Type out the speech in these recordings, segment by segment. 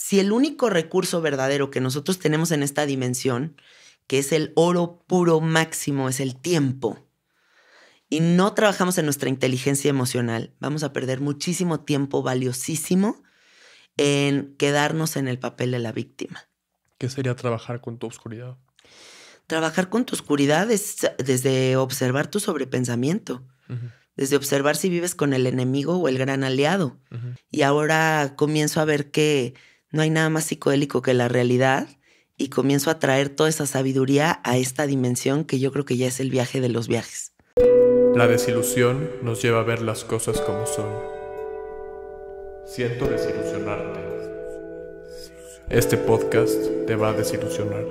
si el único recurso verdadero que nosotros tenemos en esta dimensión, que es el oro puro máximo, es el tiempo, y no trabajamos en nuestra inteligencia emocional, vamos a perder muchísimo tiempo valiosísimo en quedarnos en el papel de la víctima. ¿Qué sería trabajar con tu oscuridad? Trabajar con tu oscuridad es desde observar tu sobrepensamiento. desde observar si vives con el enemigo o el gran aliado. Y ahora comienzo a ver que no hay nada más psicodélico que la realidad y comienzo a traer toda esa sabiduría a esta dimensión que yo creo que ya es el viaje de los viajes. La desilusión nos lleva a ver las cosas como son. Siento desilusionarte. Este podcast te va a desilusionar.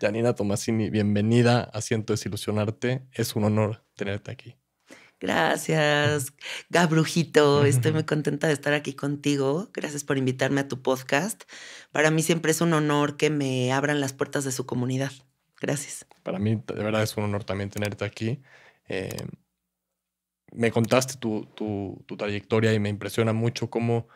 Janina Tomasini, bienvenida a Siento desilusionarte. Es un honor tenerte aquí. Gracias, Gabrujito. Estoy muy contenta de estar aquí contigo. Gracias por invitarme a tu podcast. Para mí siempre es un honor que me abran las puertas de su comunidad. Gracias. Para mí, de verdad, es un honor también tenerte aquí. Eh, me contaste tu, tu, trayectoria y me impresiona mucho cómo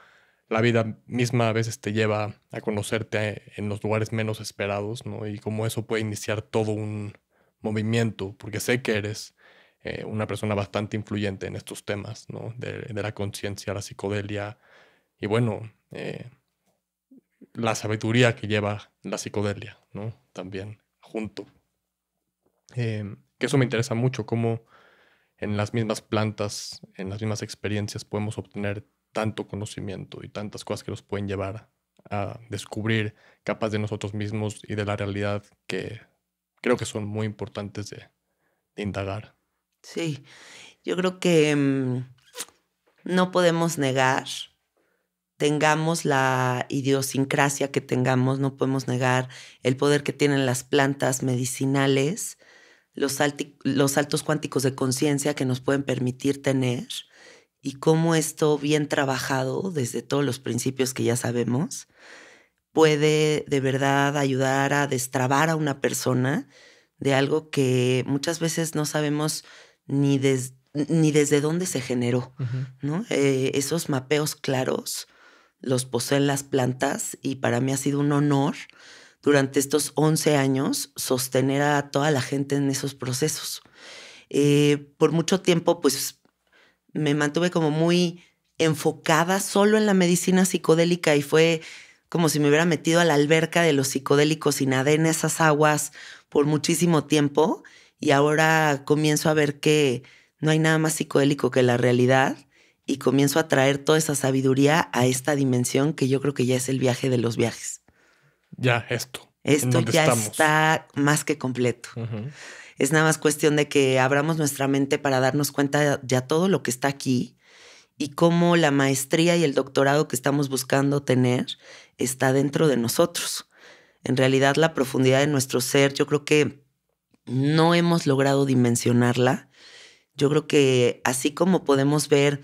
la vida misma a veces te lleva a conocerte en los lugares menos esperados, ¿no? Y cómo eso puede iniciar todo un movimiento, porque sé que eres eh, una persona bastante influyente en estos temas, De, la conciencia, la psicodelia y bueno, eh, la sabiduría que lleva la psicodelia, También junto. Em, que eso me interesa mucho, cómo en las mismas plantas, en las mismas experiencias podemos obtener tanto conocimiento y tantas cosas que nos pueden llevar a descubrir capas de nosotros mismos y de la realidad que creo que son muy importantes de indagar. Sí, yo creo que mm, no podemos negar, tengamos la idiosincrasia que tengamos, no podemos negar el poder que tienen las plantas medicinales, los, los saltos cuánticos de conciencia que nos pueden permitir tener y cómo esto bien trabajado desde todos los principios que ya sabemos puede de verdad ayudar a destrabar a una persona de algo que muchas veces no sabemos ni, desde dónde se generó. Eh, esos mapeos claros los poseen las plantas y para mí ha sido un honor durante estos 11 años sostener a toda la gente en esos procesos. Eh, por mucho tiempo, pues me mantuve como muy enfocada solo en la medicina psicodélica y fue como si me hubiera metido a la alberca de los psicodélicos y nadé en esas aguas por muchísimo tiempo y ahora comienzo a ver que no hay nada más psicodélico que la realidad y comienzo a traer toda esa sabiduría a esta dimensión que yo creo que ya es el viaje de los viajes. Ya, esto. Esto ya está más que completo. Es nada más cuestión de que abramos nuestra mente para darnos cuenta ya todo lo que está aquí y cómo la maestría y el doctorado que estamos buscando tener está dentro de nosotros. En realidad, la profundidad de nuestro ser, yo creo que no hemos logrado dimensionarla. Yo creo que así como podemos ver,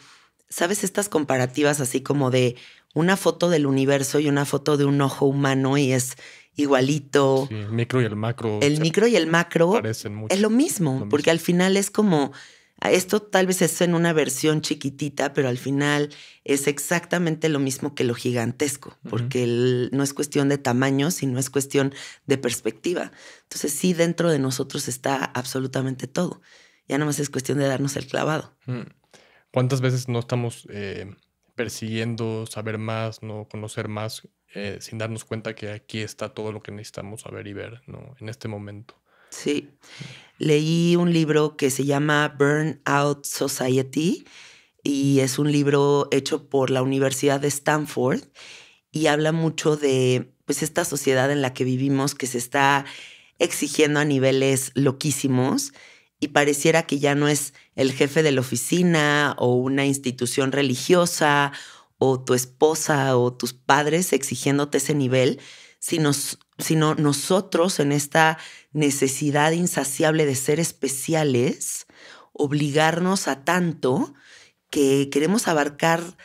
¿sabes? Estas comparativas así como de una foto del universo y una foto de un ojo humano y es igualito. el micro y el macro. El micro y el macro parecen es lo mismo, porque al final es como Ah, esto tal vez es en una versión chiquitita, pero al final es exactamente lo mismo que lo gigantesco, porque no es cuestión de tamaño, sino es cuestión de perspectiva. Entonces sí, dentro de nosotros está absolutamente todo. Ya más es cuestión de darnos el clavado. Mm. ¿Cuántas veces no estamos eh, persiguiendo saber más, no conocer más, eh, sin darnos cuenta que aquí está todo lo que necesitamos saber y ver ¿no? en este momento? Sí. Leí un libro que se llama Burnout Society y es un libro hecho por la Universidad de Stanford y habla mucho de pues esta sociedad en la que vivimos que se está exigiendo a niveles loquísimos y pareciera que ya no es el jefe de la oficina o una institución religiosa o tu esposa o tus padres exigiéndote ese nivel, sino, sino nosotros en esta necesidad insaciable de ser especiales, obligarnos a tanto que queremos abarcar,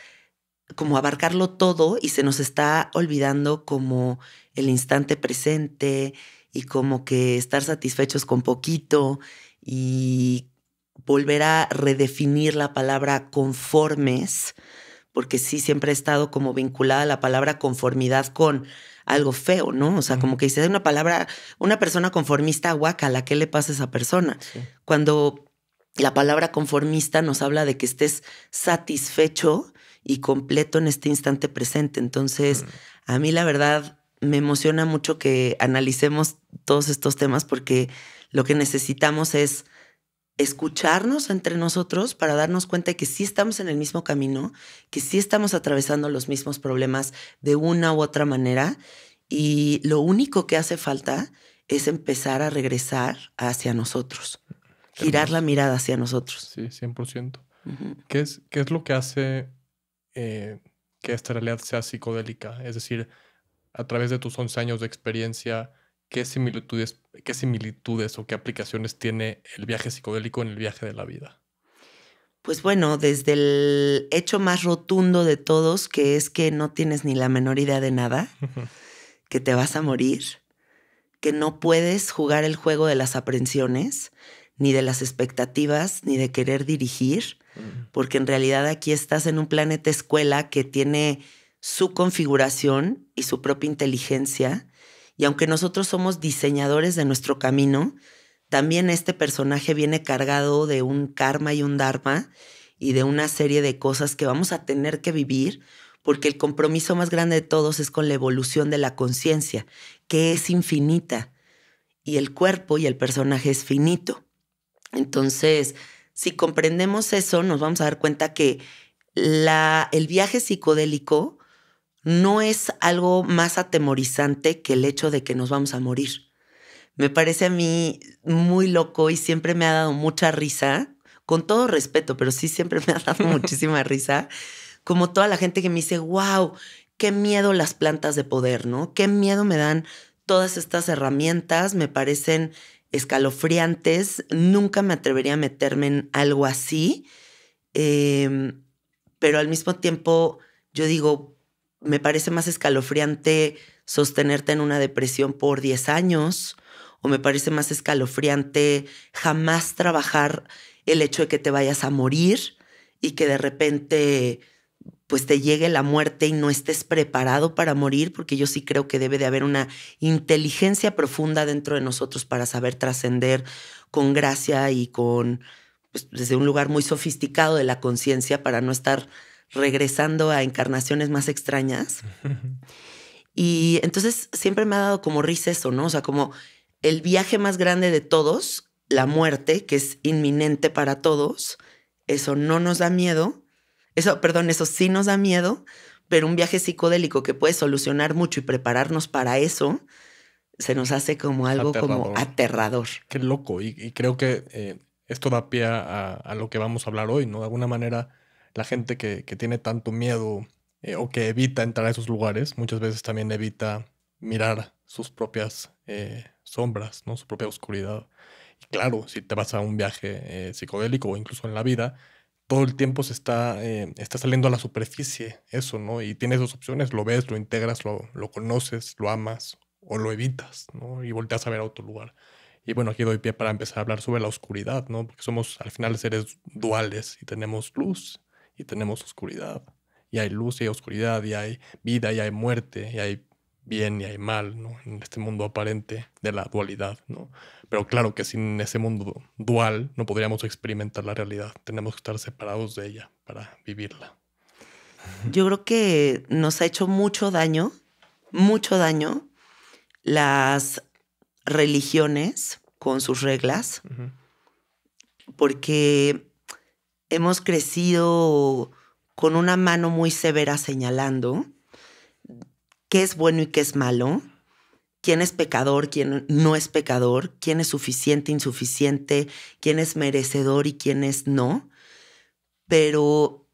como abarcarlo todo y se nos está olvidando como el instante presente y como que estar satisfechos con poquito y volver a redefinir la palabra conformes, porque sí siempre he estado como vinculada la palabra conformidad con algo feo, ¿no? O sea, como que dice una palabra, una persona conformista, la ¿qué le pasa a esa persona? Cuando la palabra conformista nos habla de que estés satisfecho y completo en este instante presente. Entonces, mm. a mí la verdad me emociona mucho que analicemos todos estos temas porque lo que necesitamos es escucharnos entre nosotros para darnos cuenta de que sí estamos en el mismo camino, que sí estamos atravesando los mismos problemas de una u otra manera y lo único que hace falta es empezar a regresar hacia nosotros, girar la mirada hacia nosotros. Sí, 100%. ¿Qué, es, lo que hace eh, que esta realidad sea psicodélica? Es decir, a través de tus 11 años de experiencia, ¿qué similitudes, qué similitudes o qué aplicaciones tiene el viaje psicodélico en el viaje de la vida? Pues bueno, desde el hecho más rotundo de todos, que es que no tienes ni la menor idea de nada, que te vas a morir, que no puedes jugar el juego de las aprensiones, ni de las expectativas, ni de querer dirigir, mm. porque en realidad aquí estás en un planeta escuela que tiene su configuración y su propia inteligencia y aunque nosotros somos diseñadores de nuestro camino, también este personaje viene cargado de un karma y un dharma y de una serie de cosas que vamos a tener que vivir porque el compromiso más grande de todos es con la evolución de la conciencia, que es infinita, y el cuerpo y el personaje es finito. Entonces, si comprendemos eso, nos vamos a dar cuenta que la, el viaje psicodélico no es algo más atemorizante que el hecho de que nos vamos a morir. Me parece a mí muy loco y siempre me ha dado mucha risa, con todo respeto, pero sí siempre me ha dado muchísima risa, como toda la gente que me dice, wow, qué miedo las plantas de poder, ¿no? Qué miedo me dan todas estas herramientas, me parecen escalofriantes, nunca me atrevería a meterme en algo así, em, pero al mismo tiempo yo digo, me parece más escalofriante sostenerte en una depresión por 10 años o me parece más escalofriante jamás trabajar el hecho de que te vayas a morir y que de repente pues te llegue la muerte y no estés preparado para morir, porque yo sí creo que debe de haber una inteligencia profunda dentro de nosotros para saber trascender con gracia y con pues, desde un lugar muy sofisticado de la conciencia para no estar regresando a encarnaciones más extrañas. Y entonces siempre me ha dado como risa eso, ¿no? O sea, como el viaje más grande de todos, la muerte, que es inminente para todos, eso no nos da miedo. Eso, perdón, eso sí nos da miedo, pero un viaje psicodélico que puede solucionar mucho y prepararnos para eso, se nos hace como algo como aterrador. Qué loco. Y, creo que eh, esto da pie a, lo que vamos a hablar hoy, ¿no? De alguna manera la gente que, tiene tanto miedo eh, o que evita entrar a esos lugares, muchas veces también evita mirar sus propias eh, sombras, ¿no? su propia oscuridad. Y claro, si te vas a un viaje eh, psicodélico o incluso en la vida, todo el tiempo se está, está saliendo a la superficie eso, ¿no? Y tienes dos opciones, lo ves, lo integras, lo, lo conoces, lo amas o lo evitas, ¿no? Y volteas a ver a otro lugar. Y bueno, aquí doy pie para empezar a hablar sobre la oscuridad, ¿no? Porque somos al final seres duales y tenemos luz tenemos oscuridad. Y hay luz y hay oscuridad, y hay vida y hay muerte, y hay bien y hay mal, ¿no? En este mundo aparente de la dualidad, ¿no? Pero claro que sin ese mundo dual no podríamos experimentar la realidad. Tenemos que estar separados de ella para vivirla. Yo creo que nos ha hecho mucho daño, mucho daño las religiones con sus reglas, porque hemos crecido con una mano muy severa señalando qué es bueno y qué es malo, quién es pecador, quién no es pecador, quién es suficiente, insuficiente, quién es merecedor y quién es no. Pero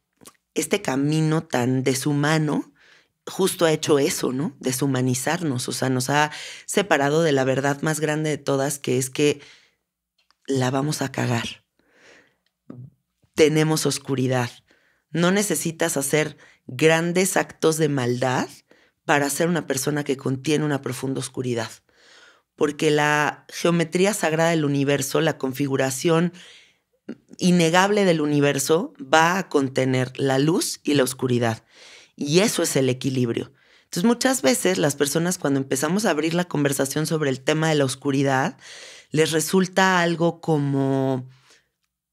este camino tan deshumano justo ha hecho eso, ¿no? Deshumanizarnos, o sea, nos ha separado de la verdad más grande de todas, que es que la vamos a cagar tenemos oscuridad. No necesitas hacer grandes actos de maldad para ser una persona que contiene una profunda oscuridad. Porque la geometría sagrada del universo, la configuración innegable del universo, va a contener la luz y la oscuridad. Y eso es el equilibrio. Entonces muchas veces las personas cuando empezamos a abrir la conversación sobre el tema de la oscuridad, les resulta algo como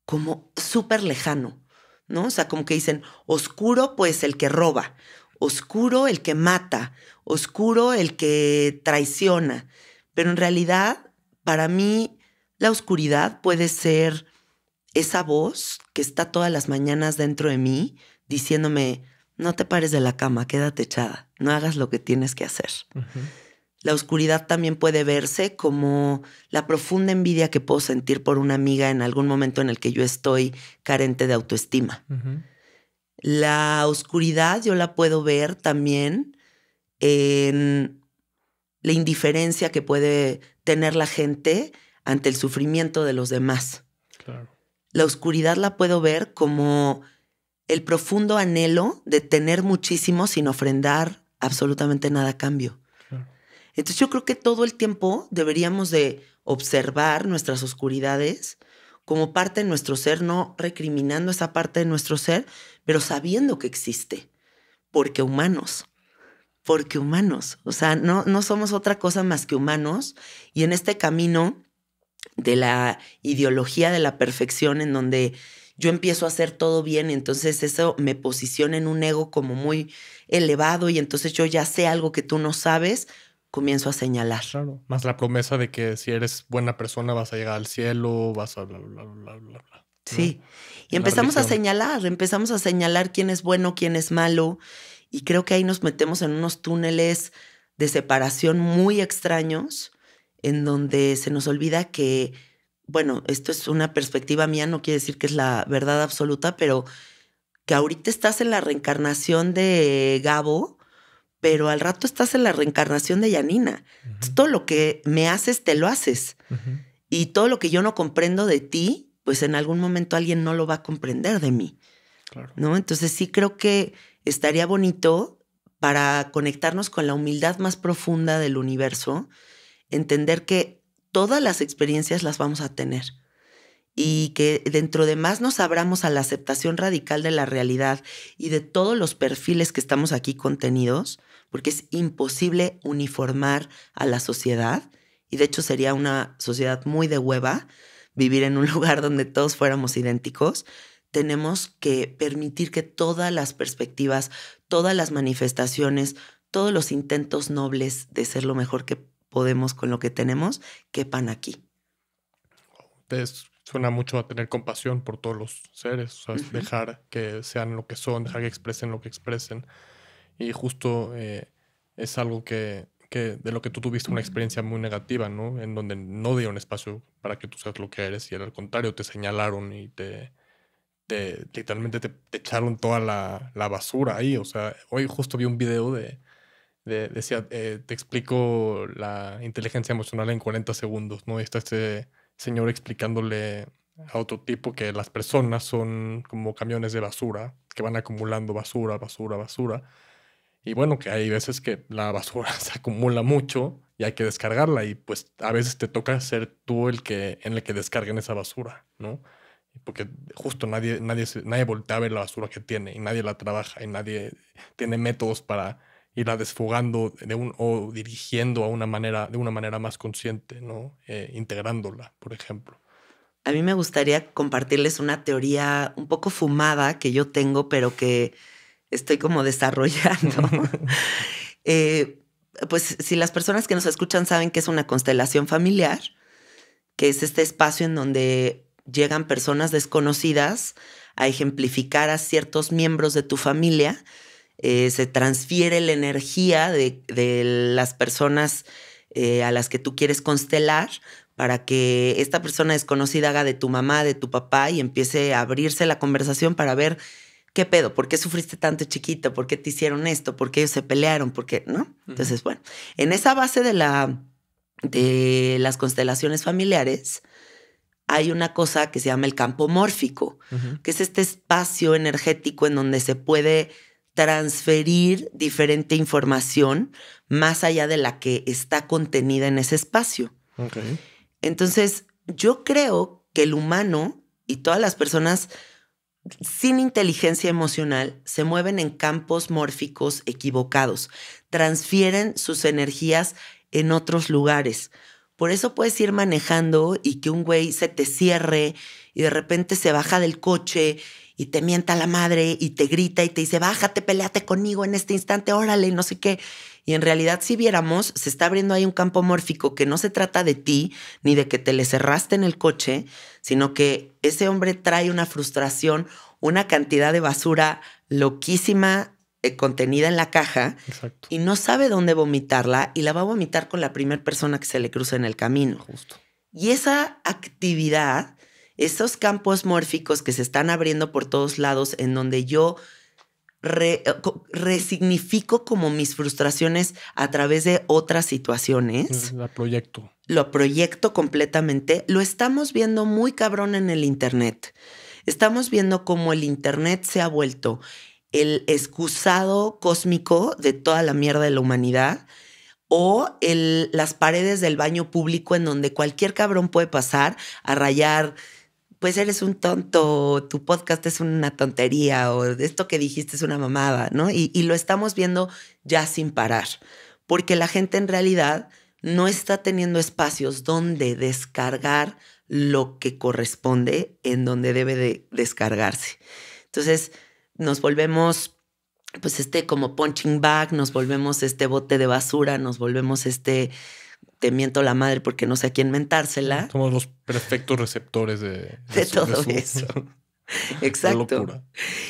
como súper lejano, ¿no? O sea, como que dicen, oscuro pues el que roba, oscuro el que mata, oscuro el que traiciona. Pero en realidad, para mí, la oscuridad puede ser esa voz que está todas las mañanas dentro de mí diciéndome, no te pares de la cama, quédate echada, no hagas lo que tienes que hacer. La oscuridad también puede verse como la profunda envidia que puedo sentir por una amiga en algún momento en el que yo estoy carente de autoestima. La oscuridad yo la puedo ver también en la indiferencia que puede tener la gente ante el sufrimiento de los demás. La oscuridad la puedo ver como el profundo anhelo de tener muchísimo sin ofrendar absolutamente nada a cambio. Entonces yo creo que todo el tiempo deberíamos de observar nuestras oscuridades como parte de nuestro ser, no recriminando esa parte de nuestro ser, pero sabiendo que existe, porque humanos, porque humanos, o sea, no, no somos otra cosa más que humanos y en este camino de la ideología de la perfección en donde yo empiezo a hacer todo bien, entonces eso me posiciona en un ego como muy elevado y entonces yo ya sé algo que tú no sabes, comienzo a señalar. más la promesa de que si eres buena persona vas a llegar al cielo, vas a bla, bla, bla, bla, Sí, y empezamos a señalar, empezamos a señalar quién es bueno, quién es malo, y creo que ahí nos metemos en unos túneles de separación muy extraños, en donde se nos olvida que, bueno, esto es una perspectiva mía, no quiere decir que es la verdad absoluta, pero que ahorita estás en la reencarnación de Gabo, pero al rato estás en la reencarnación de Yanina. Todo lo que me haces, te lo haces. Y todo lo que yo no comprendo de ti, pues en algún momento alguien no lo va a comprender de mí. ¿No? Entonces sí creo que estaría bonito para conectarnos con la humildad más profunda del universo, entender que todas las experiencias las vamos a tener y que dentro de más nos abramos a la aceptación radical de la realidad y de todos los perfiles que estamos aquí contenidos, porque es imposible uniformar a la sociedad y de hecho sería una sociedad muy de hueva vivir en un lugar donde todos fuéramos idénticos. Tenemos que permitir que todas las perspectivas, todas las manifestaciones, todos los intentos nobles de ser lo mejor que podemos con lo que tenemos quepan aquí. Entonces, suena mucho a tener compasión por todos los seres, dejar que sean lo que son, dejar que expresen lo que expresen. Y justo eh, es algo que, que, de lo que tú tuviste una experiencia muy negativa, ¿no? En donde no dieron espacio para que tú seas lo que eres y al contrario te señalaron y te, te literalmente te, echaron toda la, la, basura ahí. O sea, hoy justo vi un video de, de decía, eh, te explico la inteligencia emocional en 40 segundos, ¿no? Y está este señor explicándole a otro tipo que las personas son como camiones de basura, que van acumulando basura, basura, basura y bueno, que hay veces que la basura se acumula mucho y hay que descargarla y pues a veces te toca ser tú el que en el que descarguen esa basura, ¿no? Porque justo nadie, nadie, nadie voltea a ver la basura que tiene y nadie la trabaja y nadie tiene métodos para irla desfogando de un, o dirigiendo a una manera, de una manera más consciente, ¿no? Eh, integrándola, por ejemplo. A mí me gustaría compartirles una teoría un poco fumada que yo tengo, pero que estoy como desarrollando. Eh, pues si las personas que nos escuchan saben que es una constelación familiar, que es este espacio en donde llegan personas desconocidas a ejemplificar a ciertos miembros de tu familia, eh, se transfiere la energía de, las personas eh, a las que tú quieres constelar para que esta persona desconocida haga de tu mamá, de tu papá y empiece a abrirse la conversación para ver ¿qué pedo? ¿Por qué sufriste tanto chiquito? ¿Por qué te hicieron esto? ¿Por qué ellos se pelearon? ¿Por qué? ¿No? Entonces, bueno, en esa base de, la, de las constelaciones familiares, hay una cosa que se llama el campo mórfico, que es este espacio energético en donde se puede transferir diferente información más allá de la que está contenida en ese espacio. Entonces, yo creo que el humano y todas las personas sin inteligencia emocional se mueven en campos mórficos equivocados, transfieren sus energías en otros lugares. Por eso puedes ir manejando y que un güey se te cierre y de repente se baja del coche y te mienta la madre y te grita y te dice, bájate, peleate conmigo en este instante, órale, no sé qué. Y en realidad, si viéramos, se está abriendo ahí un campo mórfico que no se trata de ti ni de que te le cerraste en el coche, sino que ese hombre trae una frustración, una cantidad de basura loquísima eh, contenida en la caja y no sabe dónde vomitarla y la va a vomitar con la primera persona que se le cruza en el camino. Justo. Y esa actividad, esos campos mórficos que se están abriendo por todos lados en donde yo eh, resignifico como mis frustraciones a través de otras situaciones. La proyecto. Lo proyecto completamente. Lo estamos viendo muy cabrón en el Internet. Estamos viendo cómo el Internet se ha vuelto el excusado cósmico de toda la mierda de la humanidad o las paredes del baño público en donde cualquier cabrón puede pasar a rayar pues eres un tonto, tu podcast es una tontería o esto que dijiste es una mamada, ¿no? Y, lo estamos viendo ya sin parar, porque la gente en realidad no está teniendo espacios donde descargar lo que corresponde en donde debe de descargarse. Entonces nos volvemos pues este como punching bag, nos volvemos este bote de basura, nos volvemos este te miento la madre porque no sé a quién mentársela. Somos los perfectos receptores de, todo eso. Exacto.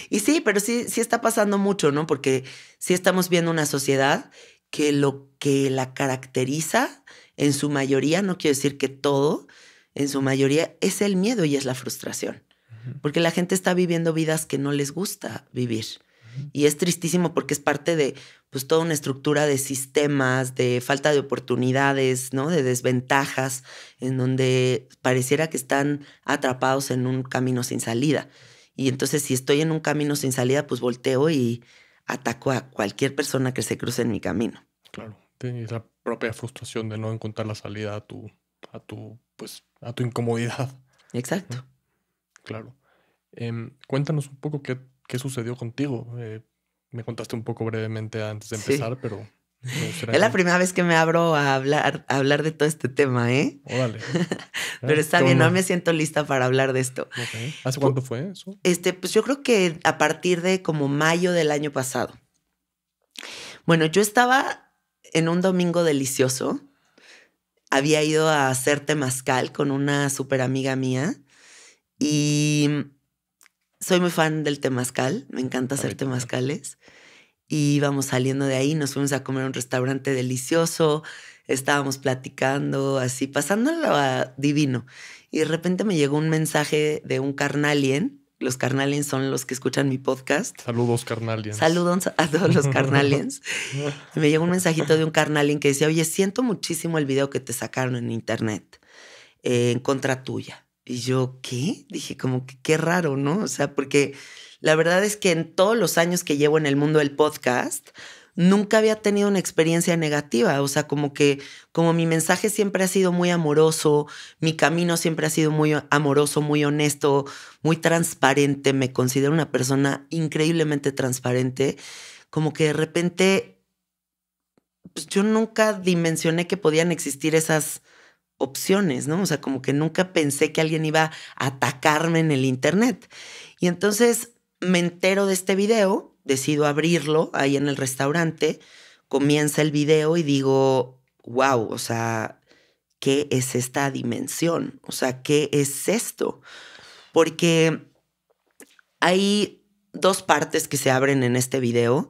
Y sí, pero sí, sí está pasando mucho, ¿no? Porque sí estamos viendo una sociedad que lo que la caracteriza en su mayoría, no quiero decir que todo, en su mayoría es el miedo y es la frustración. Porque la gente está viviendo vidas que no les gusta vivir. Y es tristísimo porque es parte de pues, toda una estructura de sistemas, de falta de oportunidades, ¿no? de desventajas, en donde pareciera que están atrapados en un camino sin salida. Y entonces si estoy en un camino sin salida, pues volteo y ataco a cualquier persona que se cruce en mi camino. Claro, tienes la propia frustración de no encontrar la salida a tu, a tu, pues, a tu incomodidad. Exacto. Claro. Em, cuéntanos un poco qué ¿qué sucedió contigo? Eh, me contaste un poco brevemente antes de empezar, pero... Es la primera vez que me abro a hablar, hablar de todo este tema, ¿eh? Órale. Ah, pero está bien, no me siento lista para hablar de esto. ¿Hace cuánto fue eso? Este, pues yo creo que a partir de como mayo del año pasado. Bueno, yo estaba en un domingo delicioso. Había ido a hacer temazcal con una súper amiga mía y soy muy fan del temazcal, me encanta ah, hacer temazcales. Y vamos saliendo de ahí, nos fuimos a comer a un restaurante delicioso, estábamos platicando, así, pasándolo a divino. Y de repente me llegó un mensaje de un carnalien. Los carnaliens son los que escuchan mi podcast. Saludos, carnaliens. Saludos a todos los carnaliens. me llegó un mensajito de un carnalien que decía, oye, siento muchísimo el video que te sacaron en internet eh, en contra tuya y yo, ¿qué? Dije, como que qué raro, ¿no? O sea, porque la verdad es que en todos los años que llevo en el mundo del podcast, nunca había tenido una experiencia negativa, o sea, como que como mi mensaje siempre ha sido muy amoroso, mi camino siempre ha sido muy amoroso, muy honesto, muy transparente, me considero una persona increíblemente transparente, como que de repente pues yo nunca dimensioné que podían existir esas opciones, ¿no? O sea, como que nunca pensé que alguien iba a atacarme en el Internet. Y entonces me entero de este video, decido abrirlo ahí en el restaurante, comienza el video y digo, wow, o sea, ¿qué es esta dimensión? O sea, ¿qué es esto? Porque hay dos partes que se abren en este video.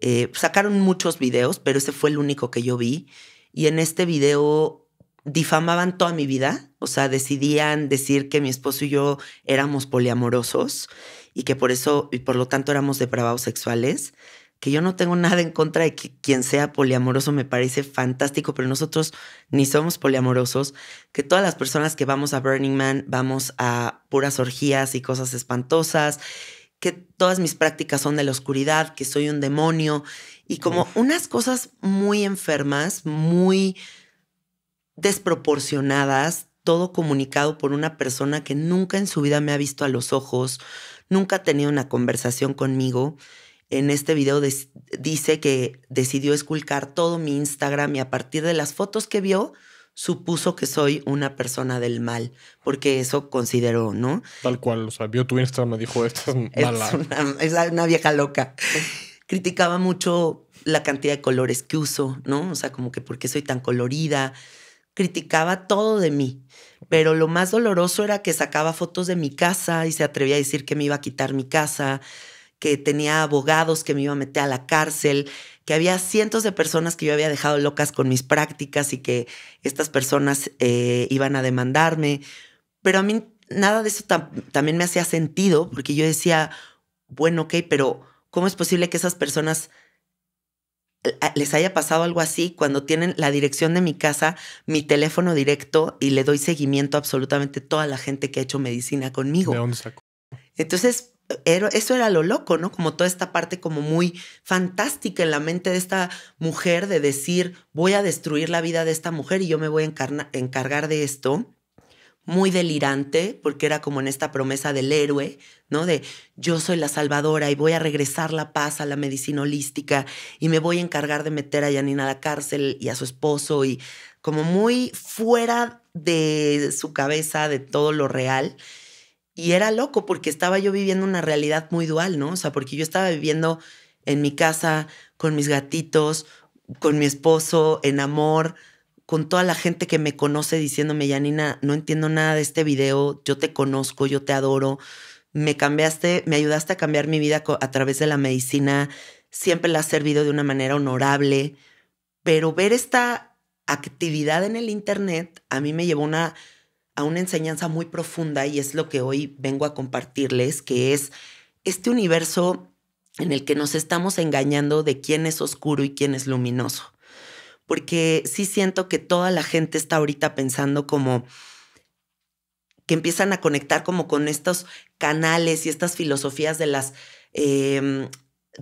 Eh, sacaron muchos videos, pero ese fue el único que yo vi. Y en este video difamaban toda mi vida, o sea, decidían decir que mi esposo y yo éramos poliamorosos y que por eso y por lo tanto éramos depravados sexuales, que yo no tengo nada en contra de que quien sea poliamoroso me parece fantástico, pero nosotros ni somos poliamorosos, que todas las personas que vamos a Burning Man vamos a puras orgías y cosas espantosas, que todas mis prácticas son de la oscuridad, que soy un demonio y como unas cosas muy enfermas, muy desproporcionadas, todo comunicado por una persona que nunca en su vida me ha visto a los ojos, nunca ha tenido una conversación conmigo. En este video dice que decidió esculcar todo mi Instagram y a partir de las fotos que vio, supuso que soy una persona del mal, porque eso consideró, ¿no? Tal cual, o sea, vio tu Instagram y dijo, esta es mala. Es una, es una vieja loca. Criticaba mucho la cantidad de colores que uso, ¿no? O sea, como que por qué soy tan colorida, criticaba todo de mí, pero lo más doloroso era que sacaba fotos de mi casa y se atrevía a decir que me iba a quitar mi casa, que tenía abogados que me iba a meter a la cárcel, que había cientos de personas que yo había dejado locas con mis prácticas y que estas personas eh, iban a demandarme. Pero a mí nada de eso también me hacía sentido porque yo decía, bueno, ok, pero ¿cómo es posible que esas personas les haya pasado algo así cuando tienen la dirección de mi casa, mi teléfono directo y le doy seguimiento a absolutamente toda la gente que ha hecho medicina conmigo. ¿De dónde Entonces, eso era lo loco, ¿no? Como toda esta parte como muy fantástica en la mente de esta mujer de decir, voy a destruir la vida de esta mujer y yo me voy a encargar de esto muy delirante, porque era como en esta promesa del héroe, ¿no? De yo soy la salvadora y voy a regresar la paz a la medicina holística y me voy a encargar de meter a Janina a la cárcel y a su esposo y como muy fuera de su cabeza, de todo lo real. Y era loco porque estaba yo viviendo una realidad muy dual, ¿no? O sea, porque yo estaba viviendo en mi casa, con mis gatitos, con mi esposo, en amor, con toda la gente que me conoce diciéndome, Yanina, no entiendo nada de este video, yo te conozco, yo te adoro, me cambiaste, me ayudaste a cambiar mi vida a través de la medicina, siempre la has servido de una manera honorable, pero ver esta actividad en el Internet a mí me llevó una, a una enseñanza muy profunda y es lo que hoy vengo a compartirles, que es este universo en el que nos estamos engañando de quién es oscuro y quién es luminoso porque sí siento que toda la gente está ahorita pensando como que empiezan a conectar como con estos canales y estas filosofías de las em,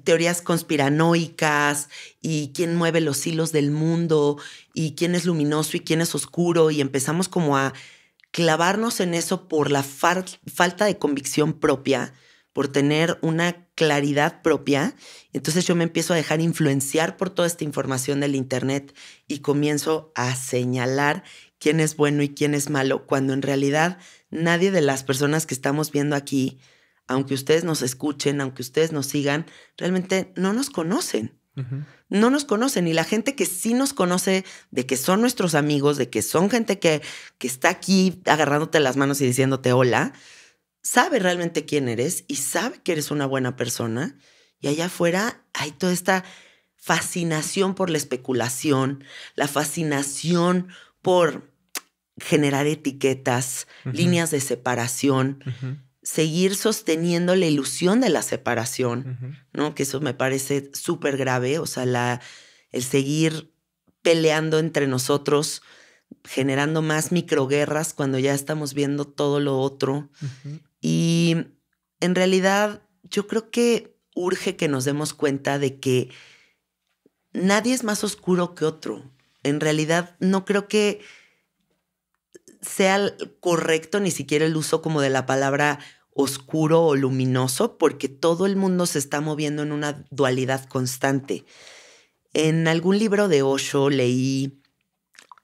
teorías conspiranoicas y quién mueve los hilos del mundo y quién es luminoso y quién es oscuro y empezamos como a clavarnos en eso por la falta de convicción propia, por tener una claridad propia. Entonces yo me empiezo a dejar influenciar por toda esta información del Internet y comienzo a señalar quién es bueno y quién es malo, cuando en realidad nadie de las personas que estamos viendo aquí, aunque ustedes nos escuchen, aunque ustedes nos sigan, realmente no nos conocen. No nos conocen y la gente que sí nos conoce, de que son nuestros amigos, de que son gente que, que está aquí agarrándote las manos y diciéndote hola, sabe realmente quién eres y sabe que eres una buena persona. Y allá afuera hay toda esta fascinación por la especulación, la fascinación por generar etiquetas, líneas de separación, seguir sosteniendo la ilusión de la separación, ¿no? Que eso me parece súper grave, o sea, el seguir peleando entre nosotros, generando más microguerras cuando ya estamos viendo todo lo otro. Y en realidad yo creo que urge que nos demos cuenta de que nadie es más oscuro que otro. En realidad no creo que sea correcto ni siquiera el uso como de la palabra oscuro o luminoso, porque todo el mundo se está moviendo en una dualidad constante. En algún libro de Osho leí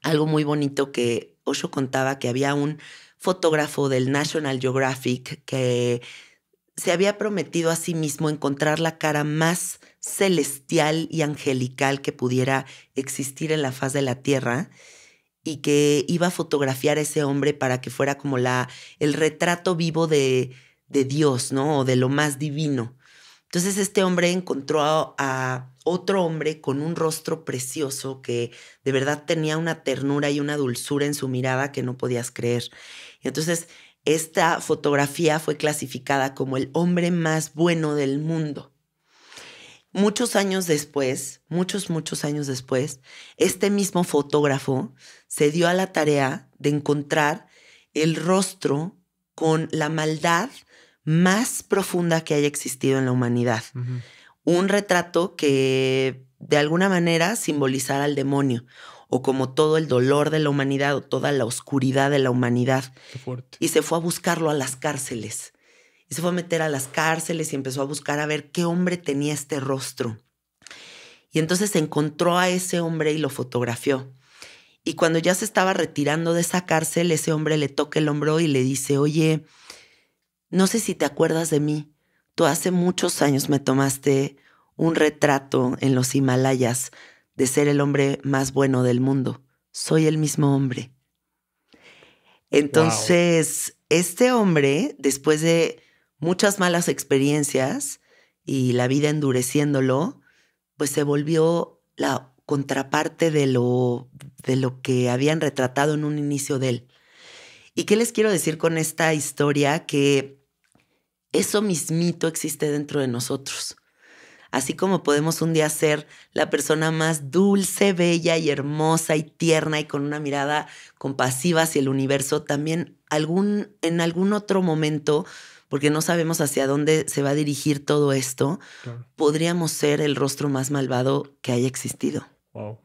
algo muy bonito que Osho contaba que había un fotógrafo del National Geographic que se había prometido a sí mismo encontrar la cara más celestial y angelical que pudiera existir en la faz de la Tierra y que iba a fotografiar a ese hombre para que fuera como la, el retrato vivo de, de Dios, ¿no? O de lo más divino. Entonces este hombre encontró a, otro hombre con un rostro precioso que de verdad tenía una ternura y una dulzura en su mirada que no podías creer. Entonces esta fotografía fue clasificada como el hombre más bueno del mundo. Muchos años después, muchos, muchos años después, este mismo fotógrafo se dio a la tarea de encontrar el rostro con la maldad más profunda que haya existido en la humanidad. Un retrato que de alguna manera simbolizara al demonio o como todo el dolor de la humanidad o toda la oscuridad de la humanidad. Y se fue a buscarlo a las cárceles. Y se fue a meter a las cárceles y empezó a buscar a ver qué hombre tenía este rostro. Y entonces encontró a ese hombre y lo fotografió. Y cuando ya se estaba retirando de esa cárcel, ese hombre le toca el hombro y le dice, oye, no sé si te acuerdas de mí. Tú hace muchos años me tomaste un retrato en los Himalayas de ser el hombre más bueno del mundo. Soy el mismo hombre. Entonces, este hombre, después de muchas malas experiencias y la vida endureciéndolo, pues se volvió la contraparte de lo, de lo que habían retratado en un inicio de él. ¿Y qué les quiero decir con esta historia? Que eso mismito existe dentro de nosotros. Así como podemos un día ser la persona más dulce, bella y hermosa y tierna y con una mirada compasiva hacia el universo, también algún, en algún otro momento, porque no sabemos hacia dónde se va a dirigir todo esto, podríamos ser el rostro más malvado que haya existido. Wow.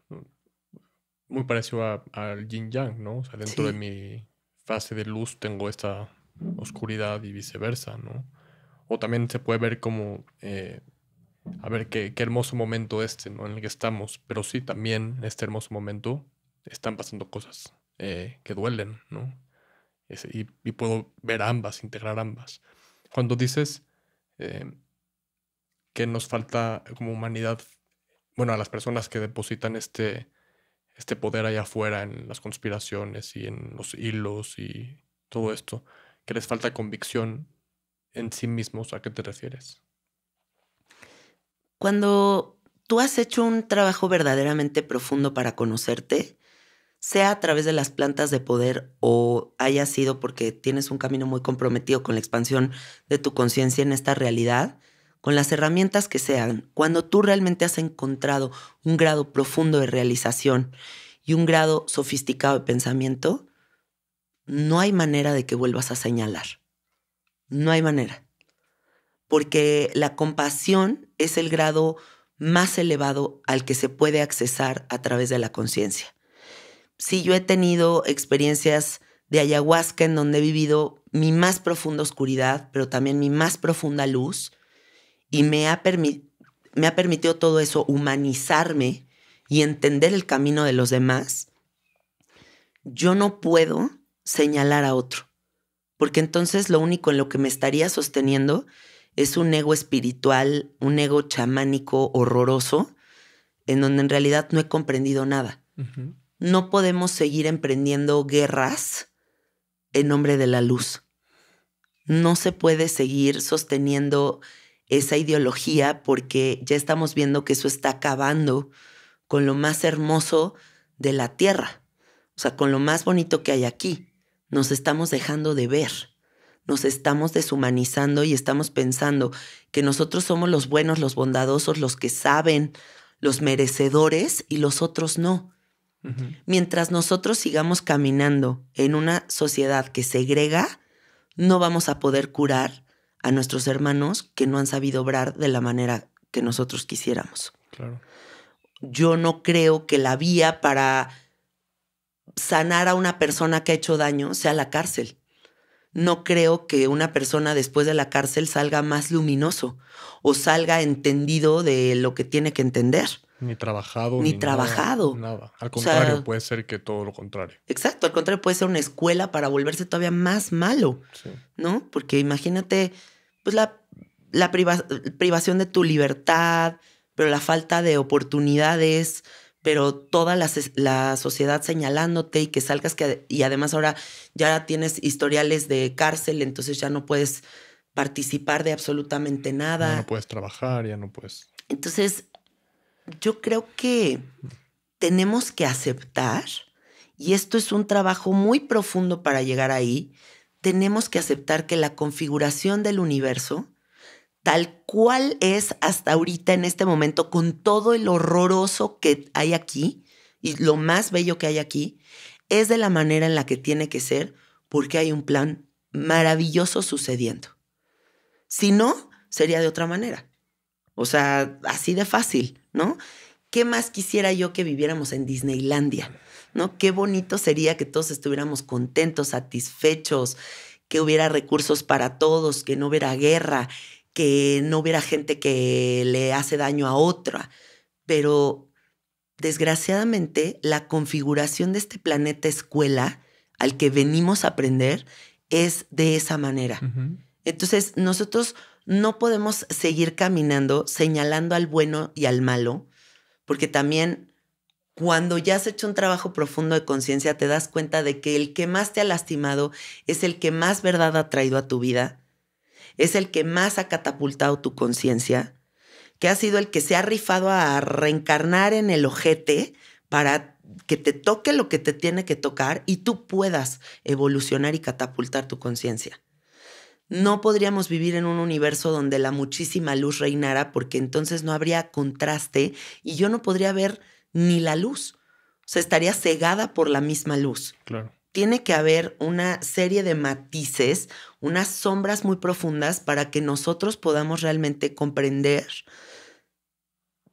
Muy parecido al yin yang, ¿no? O sea, dentro de mi de luz tengo esta oscuridad y viceversa, ¿no? O también se puede ver como, eh, a ver, qué, qué, hermoso momento este, ¿no? En el que estamos, pero sí, también en este hermoso momento están pasando cosas eh, que duelen, ¿no? y, puedo ver ambas, integrar ambas. Cuando dices eh, que nos falta como humanidad, bueno, a las personas que depositan este este poder allá afuera en las conspiraciones y en los hilos y todo esto, que les falta convicción en sí mismos, ¿a qué te refieres? Cuando tú has hecho un trabajo verdaderamente profundo para conocerte, sea a través de las plantas de poder o haya sido porque tienes un camino muy comprometido con la expansión de tu conciencia en esta realidad, con las herramientas que sean, cuando tú realmente has encontrado un grado profundo de realización y un grado sofisticado de pensamiento, no hay manera de que vuelvas a señalar. No hay manera. Porque la compasión es el grado más elevado al que se puede accesar a través de la conciencia. Si yo he tenido experiencias de ayahuasca en donde he vivido mi más profunda oscuridad, pero también mi más profunda luz, y me ha, me ha permitido todo eso humanizarme y entender el camino de los demás, yo no puedo señalar a otro, porque entonces lo único en lo que me estaría sosteniendo es un ego espiritual, un ego chamánico horroroso, en donde en realidad no he comprendido nada. No podemos seguir emprendiendo guerras en nombre de la luz. No se puede seguir sosteniendo esa ideología porque ya estamos viendo que eso está acabando con lo más hermoso de la tierra, o sea, con lo más bonito que hay aquí. Nos estamos dejando de ver, nos estamos deshumanizando y estamos pensando que nosotros somos los buenos, los bondadosos, los que saben, los merecedores y los otros no. Mientras nosotros sigamos caminando en una sociedad que segrega, no vamos a poder curar a nuestros hermanos que no han sabido obrar de la manera que nosotros quisiéramos. Claro. Yo no creo que la vía para sanar a una persona que ha hecho daño sea la cárcel. No creo que una persona después de la cárcel salga más luminoso o salga entendido de lo que tiene que entender. Ni trabajado. Ni, trabajado. Nada, Al contrario, puede ser que todo lo contrario. Exacto, al contrario puede ser una escuela para volverse todavía más malo, ¿no? Porque imagínate pues la, la privación de tu libertad, pero la falta de oportunidades, pero toda la, sociedad señalándote y que salgas que, y además ahora ya tienes historiales de cárcel, entonces ya no puedes participar de absolutamente nada. Ya no puedes trabajar, ya no puedes. Entonces, yo creo que tenemos que aceptar, y esto es un trabajo muy profundo para llegar ahí, tenemos que aceptar que la configuración del universo, tal cual es hasta ahorita en este momento, con todo el horroroso que hay aquí y lo más bello que hay aquí, es de la manera en la que tiene que ser porque hay un plan maravilloso sucediendo. Si no, sería de otra manera. O sea, así de fácil, ¿no? ¿Qué más quisiera yo que viviéramos en Disneylandia? ¿no? Qué bonito sería que todos estuviéramos contentos, satisfechos, que hubiera recursos para todos, que no hubiera guerra, que no hubiera gente que le hace daño a otra. Pero desgraciadamente la configuración de este planeta escuela al que venimos a aprender es de esa manera. Entonces nosotros no podemos seguir caminando señalando al bueno y al malo, porque también cuando ya has hecho un trabajo profundo de conciencia, te das cuenta de que el que más te ha lastimado es el que más verdad ha traído a tu vida, es el que más ha catapultado tu conciencia, que ha sido el que se ha rifado a reencarnar en el ojete para que te toque lo que te tiene que tocar y tú puedas evolucionar y catapultar tu conciencia. No podríamos vivir en un universo donde la muchísima luz reinara porque entonces no habría contraste y yo no podría ver ni la luz. O sea, estaría cegada por la misma luz. Claro. Tiene que haber una serie de matices, unas sombras muy profundas para que nosotros podamos realmente comprender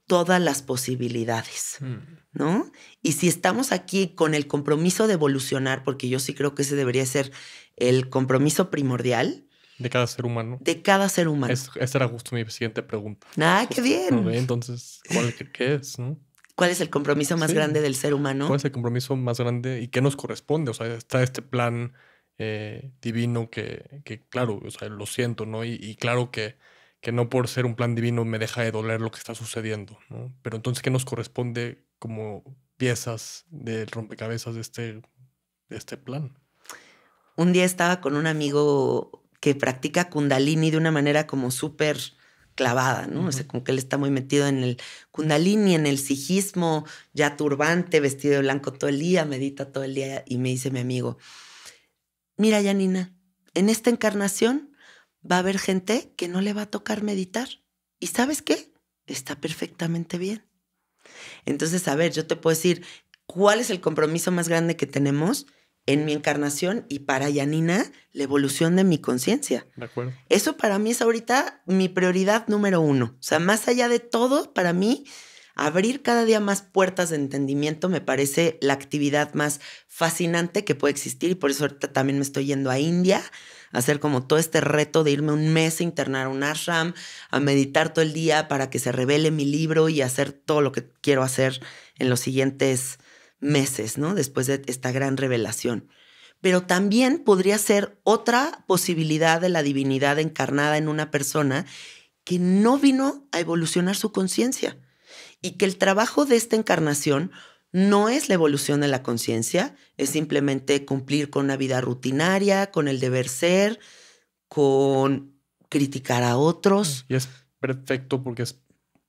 todas las posibilidades, mm. ¿no? Y si estamos aquí con el compromiso de evolucionar, porque yo sí creo que ese debería ser el compromiso primordial. De cada ser humano. De cada ser humano. esa era justo mi siguiente pregunta. Ah, qué bien. Entonces, ¿cuál, ¿qué es? No? ¿Cuál es el compromiso más grande del ser humano? ¿Cuál es el compromiso más grande y qué nos corresponde? O sea, está este plan eh, divino que, claro, lo siento, ¿no? Y, claro que, que, no por ser un plan divino me deja de doler lo que está sucediendo, ¿no? Pero entonces, ¿qué nos corresponde como piezas del rompecabezas de este, de este plan? Un día estaba con un amigo que practica kundalini de una manera como súper clavada, ¿no? sé, O como que él está muy metido en el kundalini, en el sijismo, ya turbante, vestido de blanco todo el día, medita todo el día y me dice mi amigo, mira Yanina, en esta encarnación va a haber gente que no le va a tocar meditar. ¿Y sabes qué? Está perfectamente bien. Entonces, a ver, yo te puedo decir, ¿cuál es el compromiso más grande que tenemos? en mi encarnación y para Yanina la evolución de mi conciencia. Eso para mí es ahorita mi prioridad número uno. O sea, más allá de todo, para mí abrir cada día más puertas de entendimiento me parece la actividad más fascinante que puede existir y por eso ahorita también me estoy yendo a India a hacer como todo este reto de irme un mes a internar un ashram, a meditar todo el día para que se revele mi libro y hacer todo lo que quiero hacer en los siguientes meses, ¿no? Después de esta gran revelación. Pero también podría ser otra posibilidad de la divinidad encarnada en una persona que no vino a evolucionar su conciencia y que el trabajo de esta encarnación no es la evolución de la conciencia, es simplemente cumplir con una vida rutinaria, con el deber ser, con criticar a otros. Y es perfecto porque es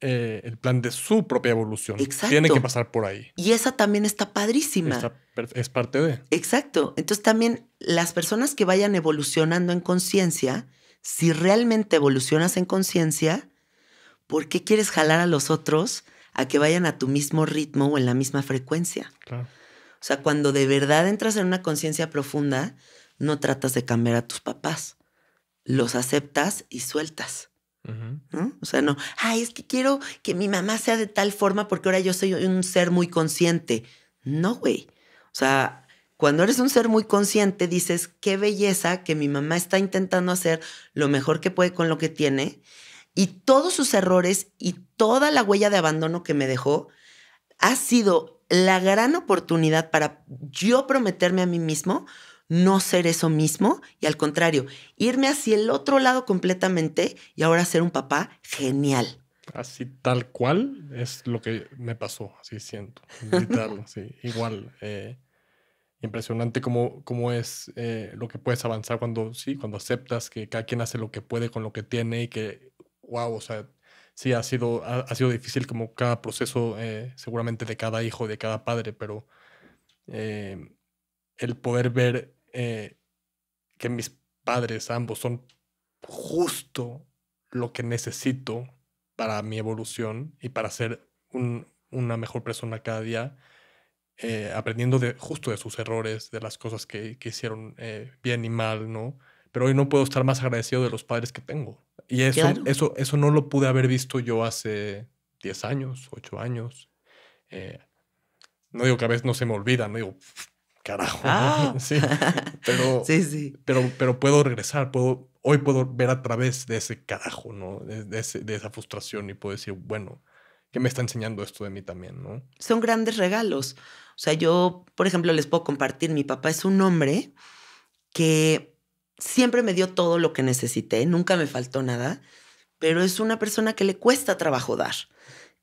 eh, el plan de su propia evolución. Tiene que pasar por ahí. Y esa también está padrísima. es parte de. Exacto. Entonces también las personas que vayan evolucionando en conciencia, si realmente evolucionas en conciencia, ¿por qué quieres jalar a los otros a que vayan a tu mismo ritmo o en la misma frecuencia? O sea, cuando de verdad entras en una conciencia profunda, no tratas de cambiar a tus papás. Los aceptas y sueltas. O sea, no, ay, es que quiero que mi mamá sea de tal forma porque ahora yo soy un ser muy consciente. No, güey. O sea, cuando eres un ser muy consciente, dices, qué belleza que mi mamá está intentando hacer lo mejor que puede con lo que tiene. Y todos sus errores y toda la huella de abandono que me dejó ha sido la gran oportunidad para yo prometerme a mí mismo no ser eso mismo y al contrario, irme hacia el otro lado completamente y ahora ser un papá genial. Así tal cual es lo que me pasó, así siento. igual. Eh, impresionante cómo, cómo es eh, lo que puedes avanzar cuando, sí, cuando aceptas que cada quien hace lo que puede con lo que tiene y que, wow, o sea, sí, ha sido, ha, sido difícil como cada proceso, eh, seguramente de cada hijo, de cada padre, pero el poder ver eh, que mis padres ambos son justo lo que necesito para mi evolución y para ser una mejor persona cada día, eh, aprendiendo de, justo de sus errores, de las cosas que, hicieron eh, bien y mal, ¿no? Pero hoy no puedo estar más agradecido de los padres que tengo. Y eso, eso, eso no lo pude haber visto yo hace 10 años, 8 años. no digo que a veces no se me olvida, no digo, carajo. Ah. Sí, pero, sí, Pero, pero puedo regresar, puedo, hoy puedo ver a través de ese carajo, ¿no? De, de esa frustración y puedo decir, bueno, ¿qué me está enseñando esto de mí también, no? Son grandes regalos. O sea, yo, por ejemplo, les puedo compartir, mi papá es un hombre que siempre me dio todo lo que necesité, nunca me faltó nada, pero es una persona que le cuesta trabajo dar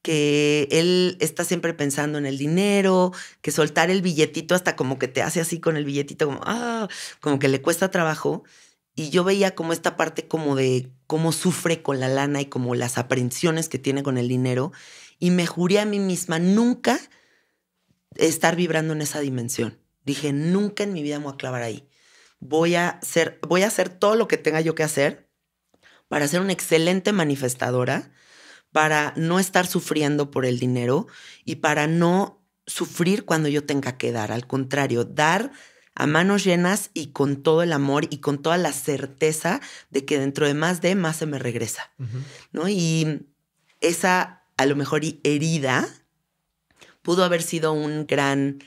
que él está siempre pensando en el dinero, que soltar el billetito hasta como que te hace así con el billetito, como, ah, como que le cuesta trabajo. Y yo veía como esta parte como de cómo sufre con la lana y como las aprensiones que tiene con el dinero. Y me juré a mí misma nunca estar vibrando en esa dimensión. Dije, nunca en mi vida me voy a clavar ahí. Voy a hacer, voy a hacer todo lo que tenga yo que hacer para ser una excelente manifestadora para no estar sufriendo por el dinero y para no sufrir cuando yo tenga que dar. Al contrario, dar a manos llenas y con todo el amor y con toda la certeza de que dentro de más de más se me regresa, ¿no? Y esa a lo mejor herida pudo haber sido un gran,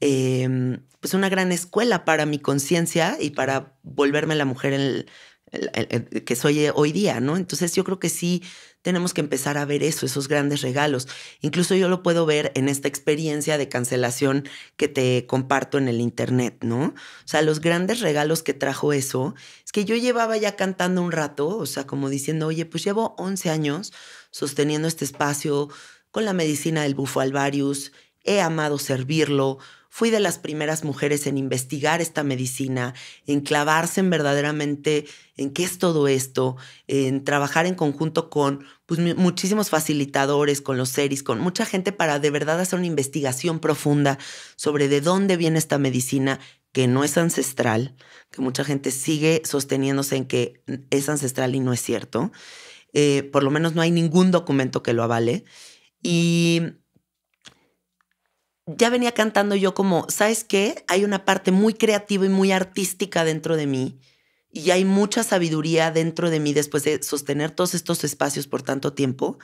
em, pues una gran escuela para mi conciencia y para volverme la mujer que soy hoy día, ¿no? Entonces yo creo que sí tenemos que empezar a ver eso, esos grandes regalos. Incluso yo lo puedo ver en esta experiencia de cancelación que te comparto en el internet, ¿no? O sea, los grandes regalos que trajo eso es que yo llevaba ya cantando un rato, o sea, como diciendo, oye, pues llevo 11 años sosteniendo este espacio con la medicina del bufo alvarius, he amado servirlo, fui de las primeras mujeres en investigar esta medicina, en clavarse en verdaderamente en qué es todo esto, en trabajar en conjunto con pues, muchísimos facilitadores, con los series, con mucha gente para de verdad hacer una investigación profunda sobre de dónde viene esta medicina que no es ancestral, que mucha gente sigue sosteniéndose en que es ancestral y no es cierto. Eh, por lo menos no hay ningún documento que lo avale. Y ya venía cantando yo como, ¿sabes qué? Hay una parte muy creativa y muy artística dentro de mí y hay mucha sabiduría dentro de mí después de sostener todos estos espacios por tanto tiempo,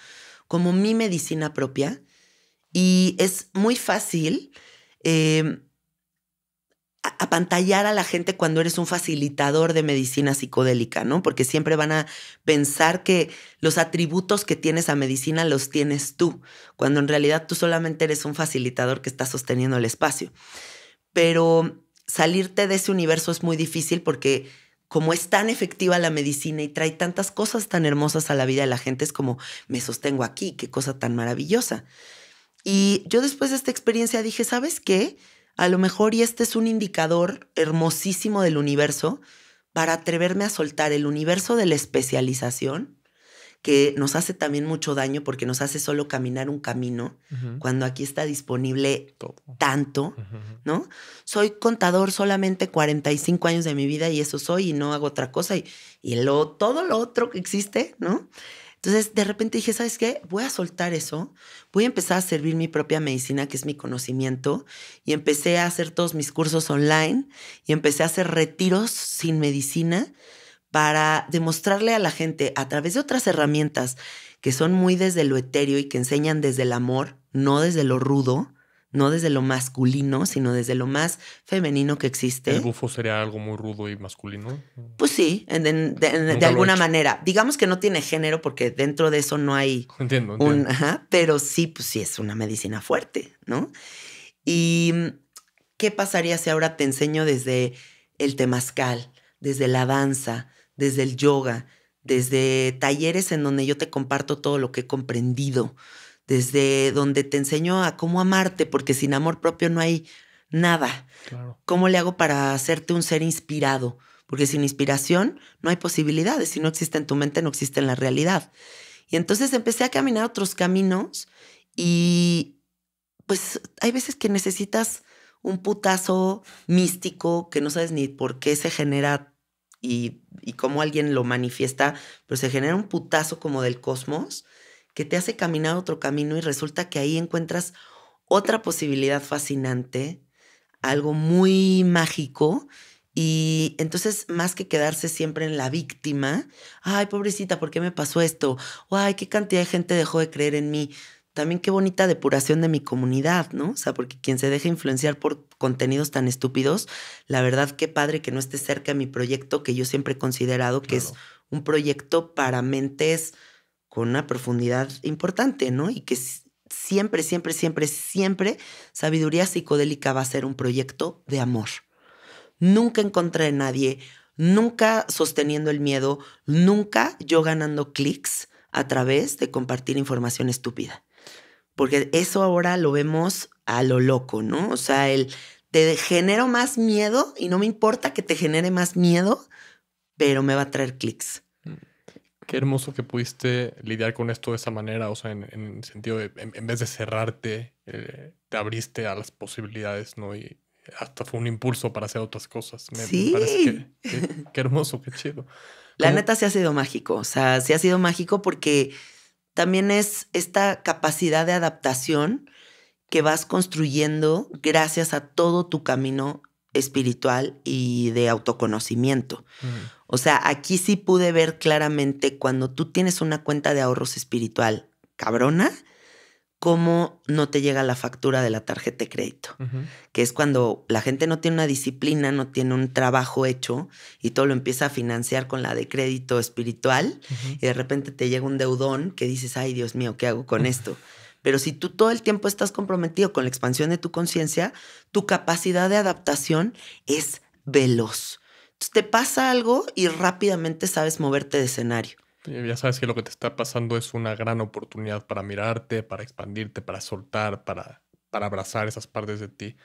como mi medicina propia. Y es muy fácil em, apantallar a la gente cuando eres un facilitador de medicina psicodélica, ¿no? Porque siempre van a pensar que los atributos que tienes a medicina los tienes tú, cuando en realidad tú solamente eres un facilitador que está sosteniendo el espacio. Pero salirte de ese universo es muy difícil porque como es tan efectiva la medicina y trae tantas cosas tan hermosas a la vida de la gente, es como, me sostengo aquí, qué cosa tan maravillosa. Y yo después de esta experiencia dije, ¿sabes qué? A lo mejor y este es un indicador hermosísimo del universo para atreverme a soltar el universo de la especialización que nos hace también mucho daño porque nos hace solo caminar un camino, cuando aquí está disponible tanto, ¿no? Soy contador solamente 45 años de mi vida y eso soy y no hago otra cosa y, y lo, todo lo otro que existe, ¿no? Entonces, de repente dije, ¿sabes qué? Voy a soltar eso, voy a empezar a servir mi propia medicina, que es mi conocimiento, y empecé a hacer todos mis cursos online y empecé a hacer retiros sin medicina para demostrarle a la gente a través de otras herramientas que son muy desde lo etéreo y que enseñan desde el amor, no desde lo rudo, no desde lo masculino, sino desde lo más femenino que existe. ¿El bufo sería algo muy rudo y masculino? Pues sí, de, alguna manera. Digamos que no tiene género porque dentro de eso no hay entiendo, Ajá, pero sí, pues sí es una medicina fuerte, ¿no? Y ¿qué pasaría si ahora te enseño desde el temazcal, desde la danza, desde el yoga, desde talleres en donde yo te comparto todo lo que he comprendido, desde donde te enseño a cómo amarte, porque sin amor propio no hay nada. ¿Cómo le hago para hacerte un ser inspirado? Porque sin inspiración no hay posibilidades. Si no existe en tu mente, no existe en la realidad. Y entonces empecé a caminar otros caminos y pues hay veces que necesitas un putazo místico que no sabes ni por qué se genera y, cómo alguien lo manifiesta, pero pues, se genera un putazo como del cosmos que te hace caminar otro camino y resulta que ahí encuentras otra posibilidad fascinante, algo muy mágico. Y entonces, más que quedarse siempre en la víctima, ay, pobrecita, ¿por qué me pasó esto? O ay, qué cantidad de gente dejó de creer en mí también qué bonita depuración de mi comunidad, ¿no? O sea, porque quien se deja influenciar por contenidos tan estúpidos, la verdad qué padre que no esté cerca de mi proyecto que yo siempre he considerado que es un proyecto para mentes con una profundidad importante, ¿no? Y que siempre, siempre, siempre, siempre Sabiduría Psicodélica va a ser un proyecto de amor. Nunca en contra de nadie, nunca sosteniendo el miedo, nunca yo ganando clics a través de compartir información estúpida. Porque eso ahora lo vemos a lo loco, ¿no? O sea, el te genero más miedo y no me importa que te genere más miedo, pero me va a traer clics. Mm. Qué hermoso que pudiste lidiar con esto de esa manera, o sea, en, el sentido de, en, vez de cerrarte, eh, te abriste a las posibilidades, ¿no? Y hasta fue un impulso para hacer otras cosas. Me, sí. parece que, qué hermoso, qué chido. La neta sí ha sido mágico, o sea, sí ha sido mágico porque también es esta capacidad de adaptación que vas construyendo gracias a todo tu camino espiritual y de autoconocimiento. O sea, aquí sí pude ver claramente cuando tú tienes una cuenta de ahorros espiritual cabrona, cómo no te llega la factura de la tarjeta de crédito, que es cuando la gente no tiene una disciplina, no tiene un trabajo hecho y todo lo empieza a financiar con la de crédito espiritual y de repente te llega un deudón que dices, ay Dios mío, ¿qué hago con esto? Pero si tú todo el tiempo estás comprometido con la expansión de tu conciencia, tu capacidad de adaptación es veloz. Entonces te pasa algo y rápidamente sabes moverte de escenario. Eh, ya sabes que lo que te está pasando es una gran oportunidad para mirarte, para expandirte, para soltar, para, para abrazar esas partes de ti.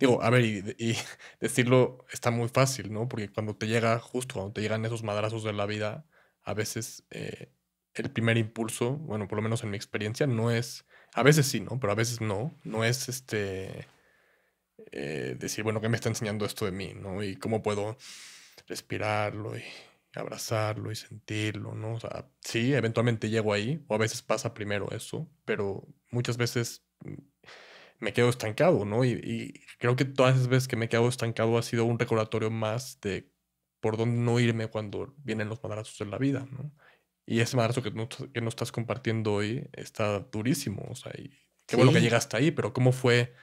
Digo, a ver, y, decirlo está muy fácil, ¿no? Porque cuando te llega, justo cuando te llegan esos madrazos de la vida, a veces eh, el primer impulso, bueno, por lo menos en mi experiencia, no es, a veces sí, ¿no? Pero a veces no, no es este, eh, decir, bueno, ¿qué me está enseñando esto de mí, ¿no? Y cómo puedo respirarlo y abrazarlo y sentirlo, ¿no? O sea, sí, eventualmente llego ahí, o a veces pasa primero eso, pero muchas veces mm, me quedo estancado, ¿no? Y, creo que todas esas veces que me he quedado estancado ha sido un recordatorio más de por dónde no irme cuando vienen los madrazos de la vida, ¿no? Y ese madrazo que no, que no estás compartiendo hoy está durísimo, o sea, qué bueno que llegaste ahí, pero ¿cómo fue?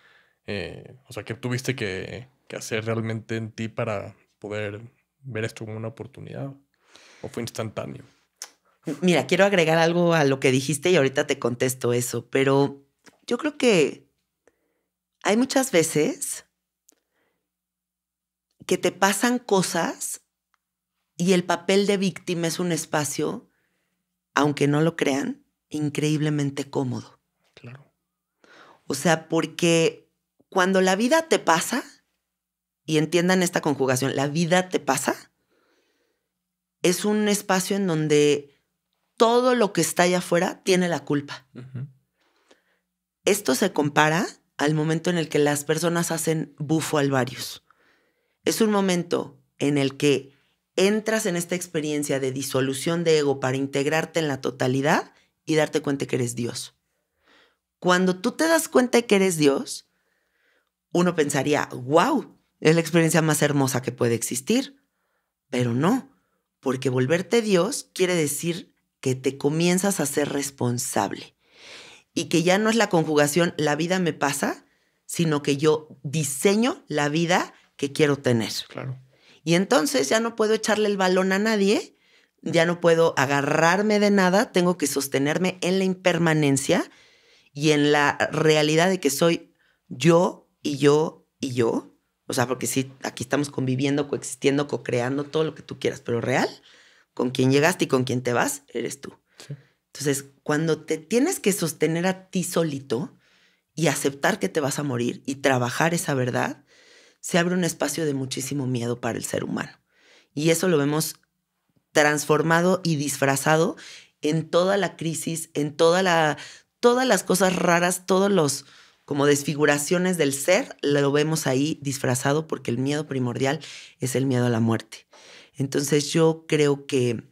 Eh, o sea, ¿qué tuviste que hacer realmente en ti para poder ver esto como una oportunidad? ¿O fue instantáneo? Mira, quiero agregar algo a lo que dijiste y ahorita te contesto eso, pero yo creo que hay muchas veces que te pasan cosas y el papel de víctima es un espacio, aunque no lo crean, increíblemente cómodo. Claro. O sea, porque cuando la vida te pasa, y entiendan esta conjugación, la vida te pasa, es un espacio en donde todo lo que está allá afuera tiene la culpa. Esto se compara al momento en el que las personas hacen bufo al varios. Es un momento en el que entras en esta experiencia de disolución de ego para integrarte en la totalidad y darte cuenta que eres Dios. Cuando tú te das cuenta de que eres Dios, uno pensaría, wow, es la experiencia más hermosa que puede existir. Pero no, porque volverte Dios quiere decir que te comienzas a ser responsable y que ya no es la conjugación la vida me pasa, sino que yo diseño la vida que quiero tener. Claro. Y entonces ya no puedo echarle el balón a nadie, ya no puedo agarrarme de nada, tengo que sostenerme en la impermanencia y en la realidad de que soy yo y yo y yo o sea, porque sí, aquí estamos conviviendo, coexistiendo, co-creando, todo lo que tú quieras, pero real, con quien llegaste y con quien te vas, eres tú. Entonces, cuando te tienes que sostener a ti solito y aceptar que te vas a morir y trabajar esa verdad, se abre un espacio de muchísimo miedo para el ser humano. Y eso lo vemos transformado y disfrazado en toda la crisis, en toda la, todas las cosas raras, todos los como desfiguraciones del ser, lo vemos ahí disfrazado porque el miedo primordial es el miedo a la muerte. Entonces yo creo que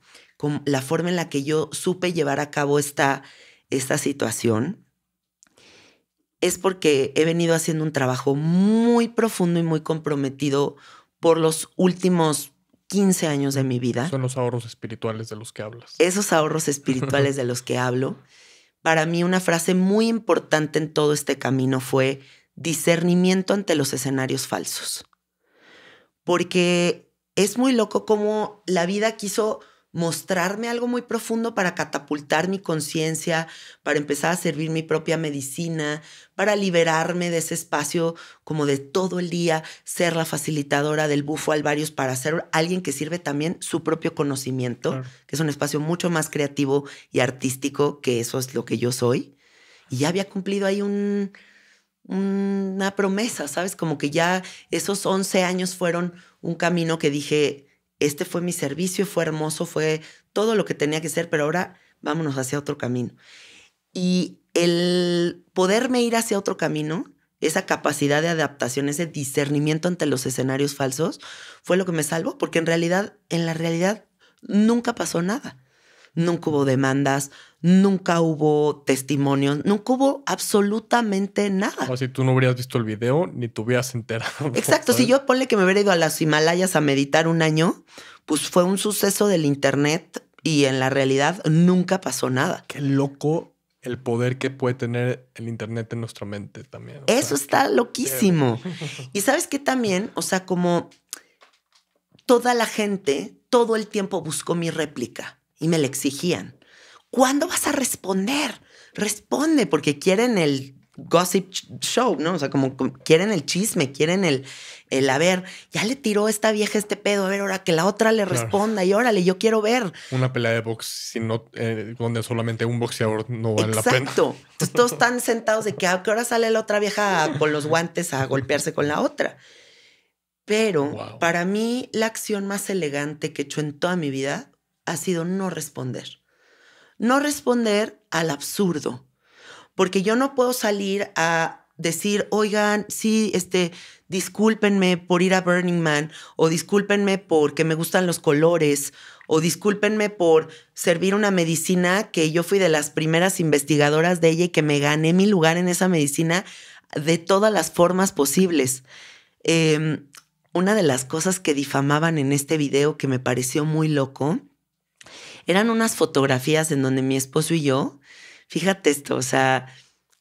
la forma en la que yo supe llevar a cabo esta, esta situación es porque he venido haciendo un trabajo muy profundo y muy comprometido por los últimos 15 años de mi vida. Son los ahorros espirituales de los que hablas. Esos ahorros espirituales de los que hablo para mí una frase muy importante en todo este camino fue discernimiento ante los escenarios falsos. Porque es muy loco cómo la vida quiso mostrarme algo muy profundo para catapultar mi conciencia, para empezar a servir mi propia medicina, para liberarme de ese espacio como de todo el día, ser la facilitadora del bufo Alvarios para ser alguien que sirve también su propio conocimiento, que es un espacio mucho más creativo y artístico, que eso es lo que yo soy. Y ya había cumplido ahí una promesa, ¿sabes? Como que ya esos 11 años fueron un camino que dije, este fue mi servicio, fue hermoso, fue todo lo que tenía que ser, pero ahora vámonos hacia otro camino. Y el poderme ir hacia otro camino, esa capacidad de adaptación, ese discernimiento ante los escenarios falsos, fue lo que me salvó, porque en realidad, en la realidad nunca pasó nada nunca hubo demandas, nunca hubo testimonios, nunca hubo absolutamente nada. O si tú no hubieras visto el video ni te hubieras enterado. Exacto, si yo ponle que me hubiera ido a las Himalayas a meditar un año, pues fue un suceso del Internet y en la realidad nunca pasó nada. Qué loco el poder que puede tener el Internet en nuestra mente también. Eso está loquísimo. Y sabes que también, o sea, como toda la gente todo el tiempo buscó mi réplica y me le exigían. ¿Cuándo vas a responder? Responde porque quieren el gossip show, ¿no? O sea, como, quieren el chisme, quieren el, el, a ver, ya le tiró esta vieja este pedo, a ver, ahora que la otra le responda y órale, yo quiero ver. Una pelea de box eh, donde solamente un boxeador no va en la pena. Exacto. Entonces todos están sentados de que ahora ah, sale la otra vieja con los guantes a golpearse con la otra. Pero para mí la acción más elegante que he hecho en toda mi vida ha sido no responder. No responder al absurdo, porque yo no puedo salir a decir, oigan, sí, este, discúlpenme por ir a Burning Man, o discúlpenme porque me gustan los colores, o discúlpenme por servir una medicina que yo fui de las primeras investigadoras de ella y que me gané mi lugar en esa medicina de todas las formas posibles. Em, una de las cosas que difamaban en este video que me pareció muy loco eran unas fotografías en donde mi esposo y yo, fíjate esto, o sea,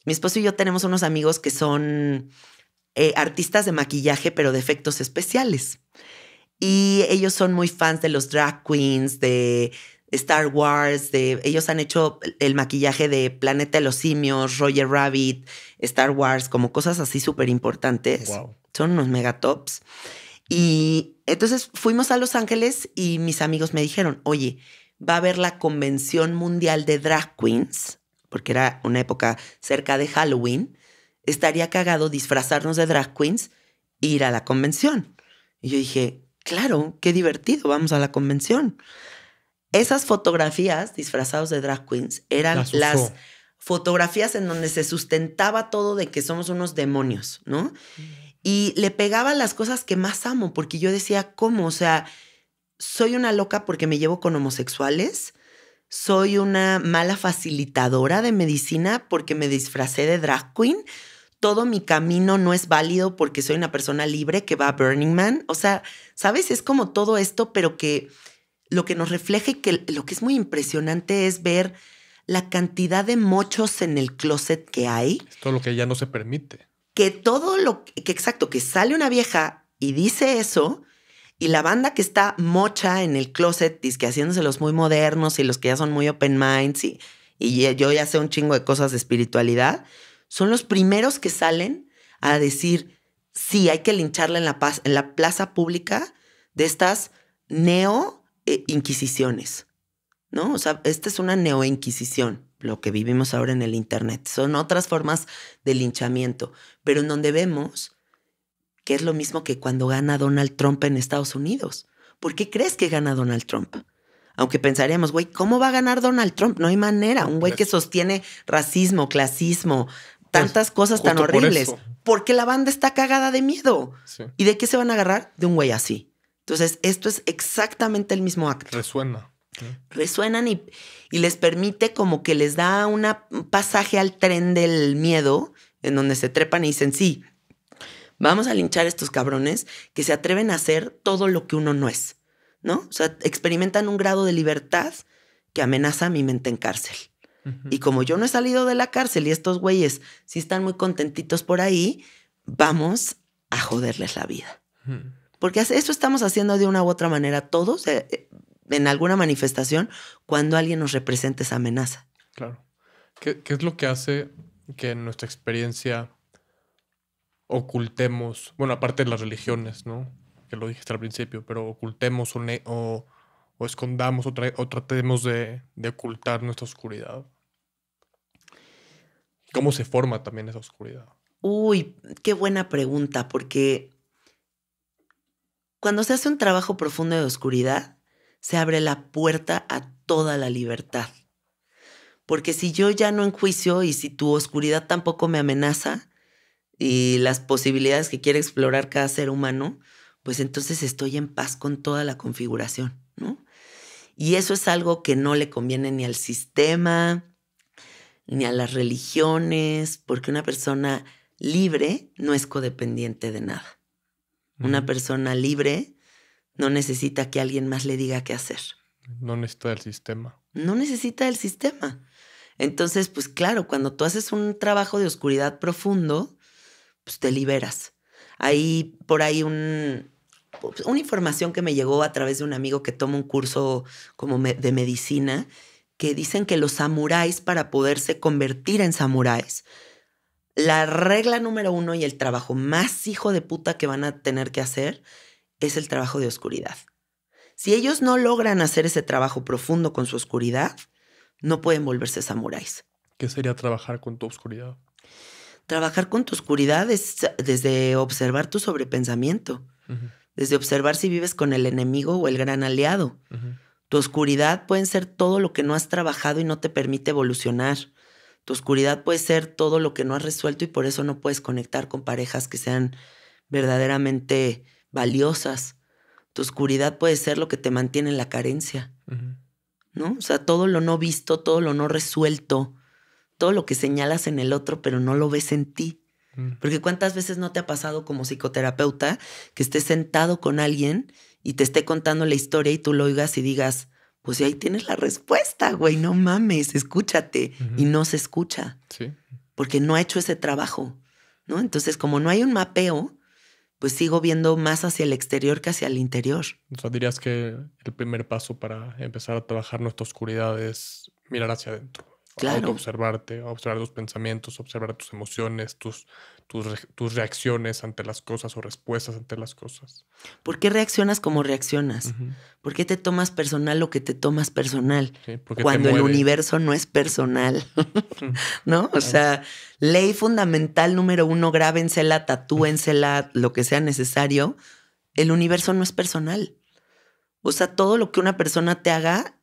mi esposo y yo tenemos unos amigos que son eh, artistas de maquillaje, pero de efectos especiales. Y ellos son muy fans de los drag queens, de Star Wars, de, ellos han hecho el maquillaje de Planeta de los Simios, Roger Rabbit, Star Wars, como cosas así súper importantes. Son unos megatops. Y entonces fuimos a Los Ángeles y mis amigos me dijeron, oye, va a haber la Convención Mundial de Drag Queens, porque era una época cerca de Halloween, estaría cagado disfrazarnos de drag queens e ir a la convención. Y yo dije, claro, qué divertido, vamos a la convención. Esas fotografías disfrazados de drag queens eran las, fotografías en donde se sustentaba todo de que somos unos demonios, ¿no? Mm. Y le pegaba las cosas que más amo, porque yo decía, ¿cómo? O sea, soy una loca porque me llevo con homosexuales, soy una mala facilitadora de medicina porque me disfracé de drag queen, todo mi camino no es válido porque soy una persona libre que va a Burning Man. O sea, ¿sabes? Es como todo esto, pero que lo que nos refleja y que lo que es muy impresionante es ver la cantidad de mochos en el closet que hay. todo lo que ya no se permite que todo lo que exacto, que sale una vieja y dice eso, y la banda que está mocha en el closet, que haciéndose los muy modernos y los que ya son muy open minds, y, yo ya sé un chingo de cosas de espiritualidad, son los primeros que salen a decir, sí, hay que lincharla en la, en la plaza pública de estas neo-inquisiciones, eh, ¿no? O sea, esta es una neo-inquisición lo que vivimos ahora en el Internet. Son otras formas de linchamiento, pero en donde vemos que es lo mismo que cuando gana Donald Trump en Estados Unidos. ¿Por qué crees que gana Donald Trump? Aunque pensaríamos, güey, ¿cómo va a ganar Donald Trump? No hay manera. Un güey que pues sostiene racismo, clasismo, pues, tantas cosas tan horribles. porque la banda está cagada de miedo. ¿Y de qué se van a agarrar? De un güey así. Entonces, esto es exactamente el mismo acto. Resuena. Resuenan y, y les permite como que les da un pasaje al tren del miedo, en donde se trepan y dicen, sí, vamos a linchar a estos cabrones que se atreven a hacer todo lo que uno no es, ¿no? O sea, experimentan un grado de libertad que amenaza mi mente en cárcel. Y como yo no he salido de la cárcel y estos güeyes sí están muy contentitos por ahí, vamos a joderles la vida. Porque eso estamos haciendo de una u otra manera todos. Eh, eh, en alguna manifestación cuando alguien nos representa esa amenaza. Claro. ¿Qué, es lo que hace que en nuestra experiencia ocultemos, bueno, aparte de las religiones, ¿no? Que lo dijiste al principio, pero ocultemos o, o, escondamos o, o tratemos de, de ocultar nuestra oscuridad. ¿Cómo se forma también esa oscuridad? Uy, qué buena pregunta, porque cuando se hace un trabajo profundo de oscuridad, se abre la puerta a toda la libertad. Porque si yo ya no enjuicio y si tu oscuridad tampoco me amenaza y las posibilidades que quiere explorar cada ser humano, pues entonces estoy en paz con toda la configuración, ¿no? Y eso es algo que no le conviene ni al sistema, ni a las religiones, porque una persona libre no es codependiente de nada. Una persona libre no necesita que alguien más le diga qué hacer. No necesita el sistema. No necesita el sistema. Entonces, pues claro, cuando tú haces un trabajo de oscuridad profundo, pues te liberas. Hay por ahí pues, una información que me llegó a través de un amigo que toma un curso como de medicina, que dicen que los samuráis, para poderse convertir en samuráis, la regla número uno y el trabajo más hijo de puta que van a tener que hacer es el trabajo de oscuridad. Si ellos no logran hacer ese trabajo profundo con su oscuridad, no pueden volverse samuráis. ¿Qué sería trabajar con tu oscuridad? Trabajar con tu oscuridad es desde observar tu sobrepensamiento, desde observar si vives con el enemigo o el gran aliado. Tu oscuridad puede ser todo lo que no has trabajado y no te permite evolucionar. Tu oscuridad puede ser todo lo que no has resuelto y por eso no puedes conectar con parejas que sean verdaderamente valiosas. Tu oscuridad puede ser lo que te mantiene en la carencia, ¿no? O sea, todo lo no visto, todo lo no resuelto, todo lo que señalas en el otro, pero no lo ves en ti. Mm. Porque cuántas veces no te ha pasado como psicoterapeuta que estés sentado con alguien y te esté contando la historia y tú lo oigas y digas, pues ahí tienes la respuesta, güey, no mames, escúchate. Y no se escucha. Sí. Porque no ha hecho ese trabajo, ¿no? Entonces, como no hay un mapeo, pues sigo viendo más hacia el exterior que hacia el interior. O sea, dirías que el primer paso para empezar a trabajar nuestra oscuridad es mirar hacia adentro. Claro. observarte, observar tus pensamientos, observar tus emociones, tus tus, reacciones ante las cosas o respuestas ante las cosas. ¿Por qué reaccionas como reaccionas? ¿Por qué te tomas personal lo que te tomas personal? cuando el universo no es personal. ¿No? O sea, ley fundamental número uno, grábensela, tatúensela, lo que sea necesario. El universo no es personal. O sea, todo lo que una persona te haga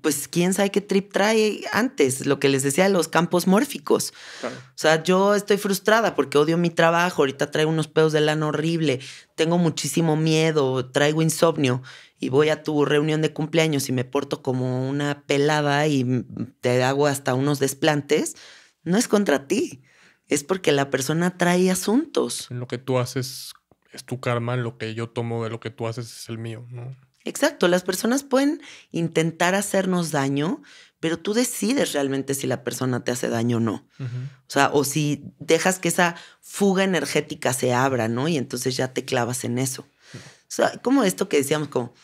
pues quién sabe qué trip trae antes, lo que les decía los campos mórficos. O sea, yo estoy frustrada porque odio mi trabajo, ahorita traigo unos pedos de lana horrible, tengo muchísimo miedo, traigo insomnio y voy a tu reunión de cumpleaños y me porto como una pelada y te hago hasta unos desplantes, no es contra ti, es porque la persona trae asuntos. Lo que tú haces es tu karma, lo que yo tomo de lo que tú haces es el mío, ¿no? Exacto, las personas pueden intentar hacernos daño, pero tú decides realmente si la persona te hace daño o no. O sea, o si dejas que esa fuga energética se abra, ¿no? Y entonces ya te clavas en eso. O sea, como esto que decíamos, como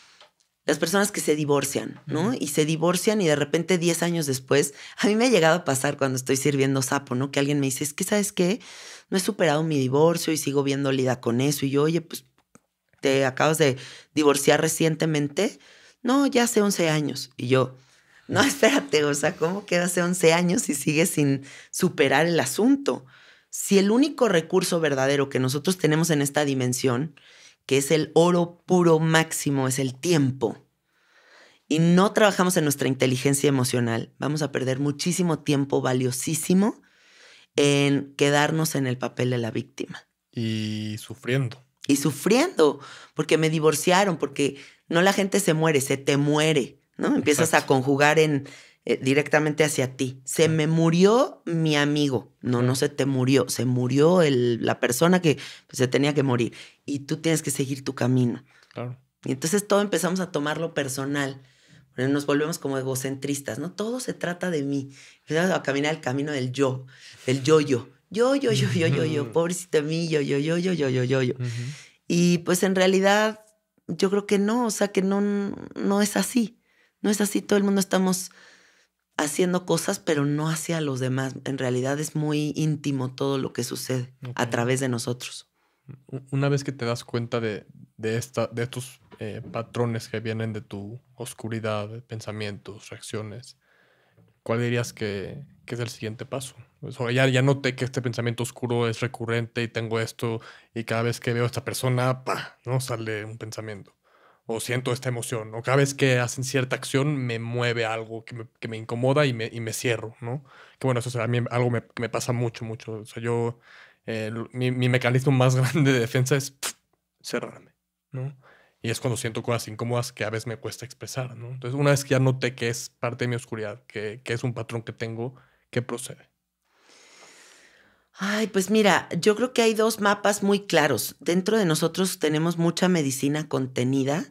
las personas que se divorcian, ¿no? Y se divorcian y de repente 10 años después, a mí me ha llegado a pasar cuando estoy sirviendo sapo, ¿no? Que alguien me dice, es que, ¿sabes qué? No he superado mi divorcio y sigo viendo lida con eso. Y yo, oye, pues te acabas de divorciar recientemente. No, ya hace 11 años. Y yo, no, espérate, o sea, ¿cómo queda hace 11 años y sigues sin superar el asunto? Si el único recurso verdadero que nosotros tenemos en esta dimensión, que es el oro puro máximo, es el tiempo, y no trabajamos en nuestra inteligencia emocional, vamos a perder muchísimo tiempo valiosísimo en quedarnos en el papel de la víctima. Y sufriendo y sufriendo porque me divorciaron, porque no la gente se muere, se te muere, ¿no? Empiezas a conjugar en eh, directamente hacia ti. Se me murió mi amigo. No, no se te murió, se murió el, la persona que pues, se tenía que morir y tú tienes que seguir tu camino. Y entonces todo empezamos a tomarlo personal. Nos volvemos como egocentristas, ¿no? Todo se trata de mí. Empezamos a caminar el camino del yo, del yo-yo yo, yo, yo, yo, yo, yo, pobrecita mí, yo, yo, yo, yo, yo, yo, yo, yo. Y pues en realidad yo creo que no, o sea que no, no es así, no es así, todo el mundo estamos haciendo cosas, pero no hacia los demás. En realidad es muy íntimo todo lo que sucede a través de nosotros. Una vez que te das cuenta de, esta, de estos patrones que vienen de tu oscuridad, pensamientos, reacciones, ¿cuál dirías que es el siguiente paso? O ya, ya noté que este pensamiento oscuro es recurrente y tengo esto y cada vez que veo a esta persona, pa, ¿no? Sale un pensamiento. O siento esta emoción. O cada vez que hacen cierta acción me mueve algo que me, que me incomoda y me, y me cierro, ¿no? Que bueno, eso o a mí algo me, que me pasa mucho, mucho. O sea, yo, eh, mi, mi, mecanismo más grande de defensa es cerrarme, ¿no? Y es cuando siento cosas incómodas que a veces me cuesta expresar, ¿no? Entonces, una vez que ya noté que es parte de mi oscuridad, que, que es un patrón que tengo, que procede. Ay, pues mira, yo creo que hay dos mapas muy claros. Dentro de nosotros tenemos mucha medicina contenida,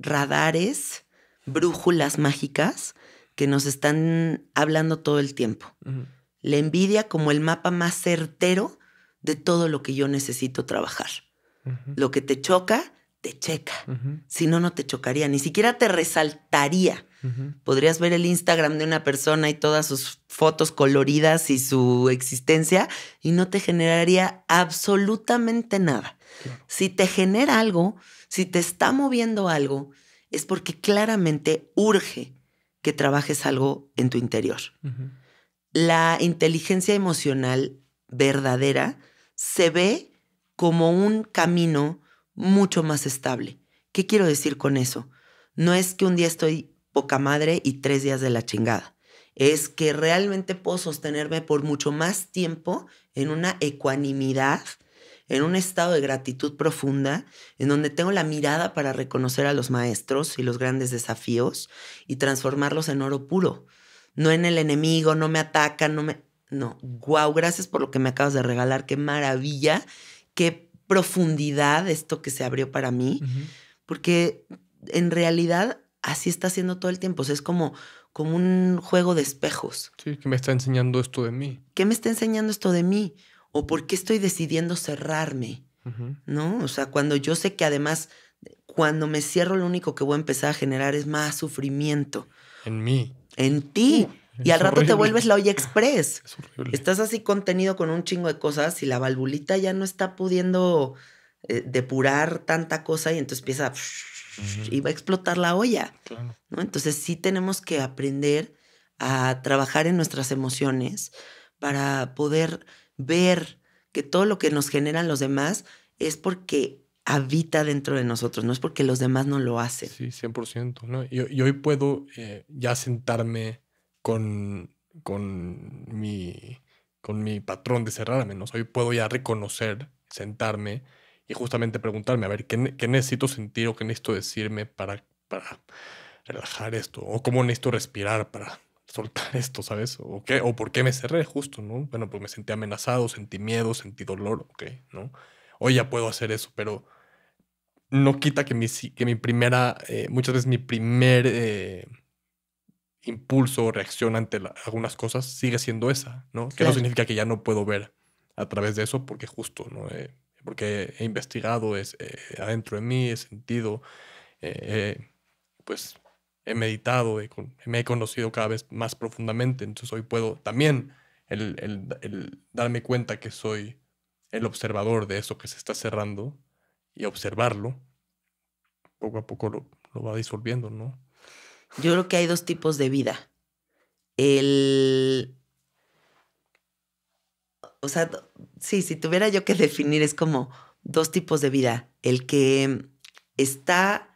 radares, brújulas mágicas que nos están hablando todo el tiempo. La envidia como el mapa más certero de todo lo que yo necesito trabajar. Lo que te choca, te checa. Si no, no te chocaría, ni siquiera te resaltaría Podrías ver el Instagram de una persona y todas sus fotos coloridas y su existencia y no te generaría absolutamente nada. Si te genera algo, si te está moviendo algo, es porque claramente urge que trabajes algo en tu interior. La inteligencia emocional verdadera se ve como un camino mucho más estable. ¿Qué quiero decir con eso? No es que un día estoy poca madre y tres días de la chingada. Es que realmente puedo sostenerme por mucho más tiempo en una ecuanimidad, en un estado de gratitud profunda, en donde tengo la mirada para reconocer a los maestros y los grandes desafíos y transformarlos en oro puro. No en el enemigo, no me atacan, no me... No, wow, gracias por lo que me acabas de regalar, qué maravilla, qué profundidad esto que se abrió para mí, porque en realidad así está haciendo todo el tiempo. O sea, es como, como un juego de espejos. Sí, que me está enseñando esto de mí. ¿Qué me está enseñando esto de mí? ¿O por qué estoy decidiendo cerrarme? ¿No? O sea, cuando yo sé que además, cuando me cierro, lo único que voy a empezar a generar es más sufrimiento. En mí. En ti. Uh, y al rato te vuelves la olla express. Estás así contenido con un chingo de cosas y la valvulita ya no está pudiendo eh, depurar tanta cosa y entonces empieza y va a explotar la olla. ¿no? Entonces sí tenemos que aprender a trabajar en nuestras emociones para poder ver que todo lo que nos generan los demás es porque habita dentro de nosotros, no es porque los demás no lo hacen. Sí, 100%. Y, hoy puedo eh, ya sentarme con, mi, con mi patrón de cerrarme, ¿no? Hoy puedo ya reconocer, sentarme y justamente preguntarme, a ver, ¿qué, necesito sentir o qué necesito decirme para, para relajar esto? ¿O cómo necesito respirar para soltar esto, ¿sabes? ¿O, qué? ¿O por qué me cerré justo, no? Bueno, pues me sentí amenazado, sentí miedo, sentí dolor, ok, ¿no? Hoy ya puedo hacer eso, pero no quita que mi, que mi primera, eh, muchas veces mi primer eh, impulso o reacción ante algunas cosas sigue siendo esa, ¿no? Que no significa que ya no puedo ver a través de eso, porque justo, ¿no? Eh, porque he investigado es, eh, adentro de mí, he sentido, eh, eh, pues he meditado, me he conocido cada vez más profundamente, entonces hoy puedo también darme cuenta que soy el observador de eso que se está cerrando y observarlo, poco a poco lo va disolviendo, ¿no? Yo creo que hay dos tipos de vida. El o sea, sí, si tuviera yo que definir, es como dos tipos de vida. El que está,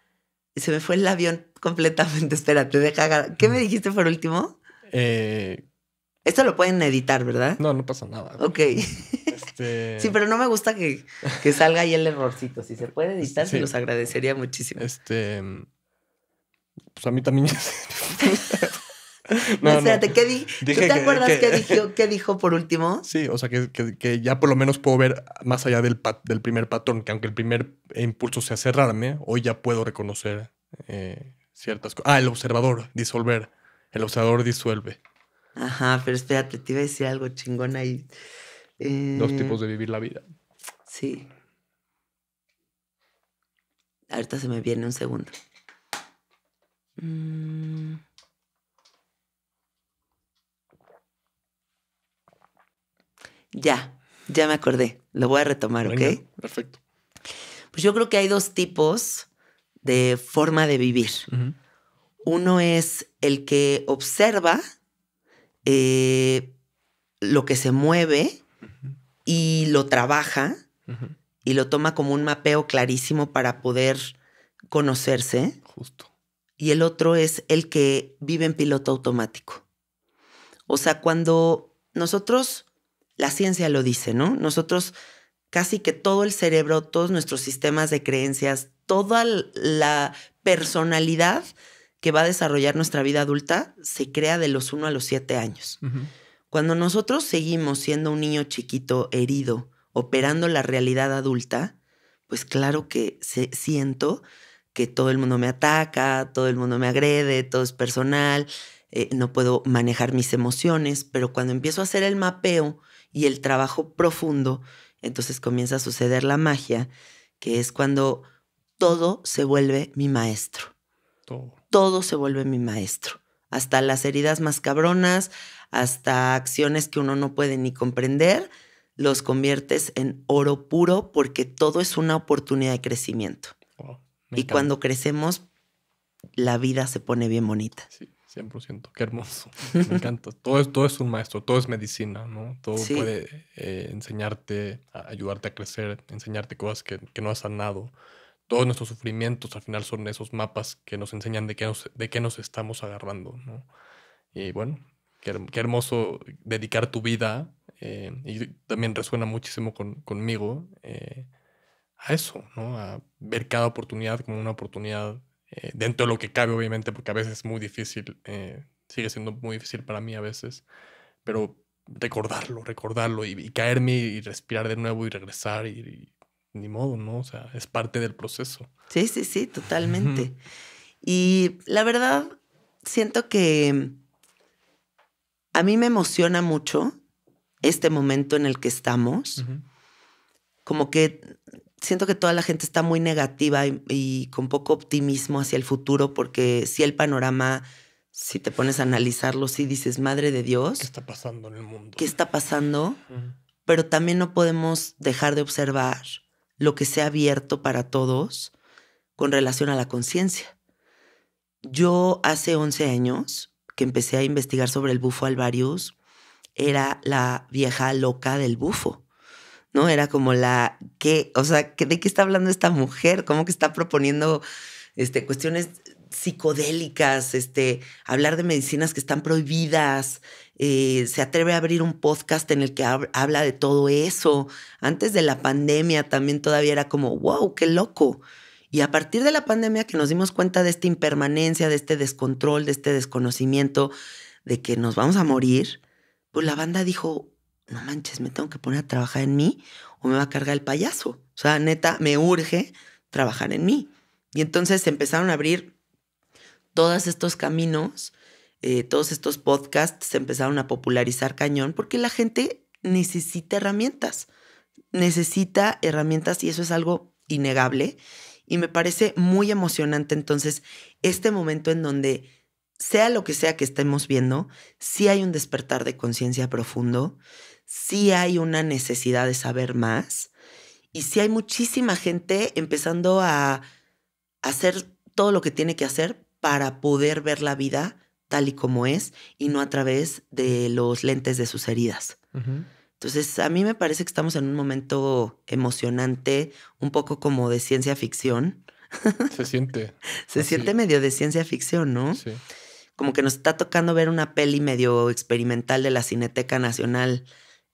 se me fue el avión completamente, espérate, deja agarrar. ¿Qué me dijiste por último? Eh, Esto lo pueden editar, ¿verdad? No, no pasa nada. Ok. Este sí, pero no me gusta que, salga ahí el errorcito. Si se puede este, editar, se los agradecería muchísimo. Este. Pues a mí también. No, ¿qué ¿tú te acuerdas Qué, dijo, por último? Sí, o sea, que, ya por lo menos puedo ver más allá del, del primer patrón, que aunque el primer impulso sea cerrarme, hoy ya puedo reconocer eh, ciertas cosas. Ah, el observador, disolver. El observador disuelve. Ajá, pero espérate, te iba a decir algo chingón ahí. Eh, Dos tipos de vivir la vida. Sí. Ahorita se me viene un segundo. Mmm Ya, ya me acordé. Lo voy a retomar, ¿ok? Perfecto. Pues yo creo que hay dos tipos de forma de vivir. Uno es el que observa eh, lo que se mueve y lo trabaja y lo toma como un mapeo clarísimo para poder conocerse. Justo. Y el otro es el que vive en piloto automático. O sea, cuando nosotros la ciencia lo dice, ¿no? Nosotros casi que todo el cerebro, todos nuestros sistemas de creencias, toda la personalidad que va a desarrollar nuestra vida adulta se crea de los 1 a los 7 años. Cuando nosotros seguimos siendo un niño chiquito, herido, operando la realidad adulta, pues claro que siento que todo el mundo me ataca, todo el mundo me agrede, todo es personal, eh, no puedo manejar mis emociones, pero cuando empiezo a hacer el mapeo y el trabajo profundo, entonces comienza a suceder la magia, que es cuando todo se vuelve mi maestro. Todo. Todo se vuelve mi maestro. Hasta las heridas más cabronas, hasta acciones que uno no puede ni comprender, los conviertes en oro puro porque todo es una oportunidad de crecimiento. y cuando crecemos, la vida se pone bien bonita. 100%, qué hermoso, me encanta. Todo es, todo es un maestro, todo es medicina, ¿no? Todo puede eh, enseñarte, ayudarte a crecer, enseñarte cosas que, que, no has sanado. Todos nuestros sufrimientos al final son esos mapas que nos enseñan de qué nos, de qué nos estamos agarrando, ¿no? Y bueno, qué, qué hermoso dedicar tu vida, eh, y también resuena muchísimo con, conmigo, eh, a eso, ¿no? A ver cada oportunidad como una oportunidad eh, dentro de lo que cabe, obviamente, porque a veces es muy difícil, eh, sigue siendo muy difícil para mí a veces, pero recordarlo, recordarlo y, caerme y respirar de nuevo y regresar y, ni modo, ¿no? O sea, es parte del proceso. Sí, sí, sí, totalmente. y la verdad, siento que a mí me emociona mucho este momento en el que estamos. Como que siento que toda la gente está muy negativa y, con poco optimismo hacia el futuro porque si el panorama, si te pones a analizarlo, si dices, madre de Dios. ¿Qué está pasando en el mundo? ¿Qué está pasando? Pero también no podemos dejar de observar lo que se ha abierto para todos con relación a la conciencia. Yo hace 11 años que empecé a investigar sobre el bufo alvarius, era la vieja loca del bufo ¿no? Era como la, ¿qué? O sea, ¿de qué está hablando esta mujer? ¿Cómo que está proponiendo este, cuestiones psicodélicas, este, hablar de medicinas que están prohibidas, eh, se atreve a abrir un podcast en el que habla de todo eso. Antes de la pandemia también todavía era como, wow, qué loco. Y a partir de la pandemia que nos dimos cuenta de esta impermanencia, de este descontrol, de este desconocimiento, de que nos vamos a morir, pues la banda dijo, no manches, me tengo que poner a trabajar en mí o me va a cargar el payaso. O sea, neta, me urge trabajar en mí. Y entonces empezaron a abrir todos estos caminos, eh, todos estos podcasts se empezaron a popularizar cañón porque la gente necesita herramientas, necesita herramientas y eso es algo innegable. Y me parece muy emocionante entonces este momento en donde, sea lo que sea que estemos viendo, sí hay un despertar de conciencia profundo, si hay una necesidad de saber más y si hay muchísima gente empezando a hacer todo lo que tiene que hacer para poder ver la vida tal y como es y no a través de los lentes de sus heridas. Entonces, a mí me parece que estamos en un momento emocionante, un poco como de ciencia ficción. Se siente. Se siente medio de ciencia ficción, ¿no? Sí. Como que nos está tocando ver una peli medio experimental de la Cineteca Nacional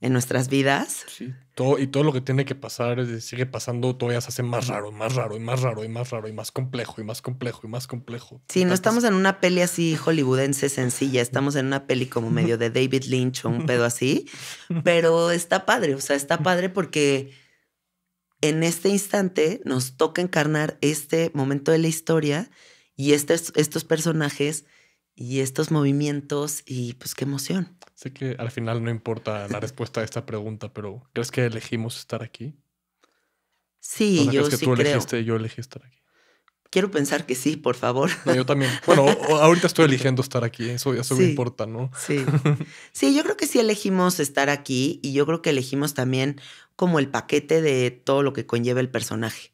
en nuestras vidas. Sí, todo, y todo lo que tiene que pasar sigue pasando, todavía se hace más raro, más raro, y más raro, y más raro, y más complejo, y más complejo, y más complejo. Sí, no estamos en una peli así hollywoodense sencilla, estamos en una peli como medio de David Lynch o un pedo así, pero está padre, o sea, está padre porque en este instante nos toca encarnar este momento de la historia y estos personajes y estos movimientos y pues qué emoción. Sé que al final no importa la respuesta a esta pregunta, pero ¿crees que elegimos estar aquí? Sí, yo ¿crees que tú elegiste yo elegí estar aquí? Quiero pensar que sí, por favor. yo también. Bueno, ahorita estoy eligiendo estar aquí, eso, eso se me importa, ¿no? Sí. Sí, yo creo que sí elegimos estar aquí y yo creo que elegimos también como el paquete de todo lo que conlleva el personaje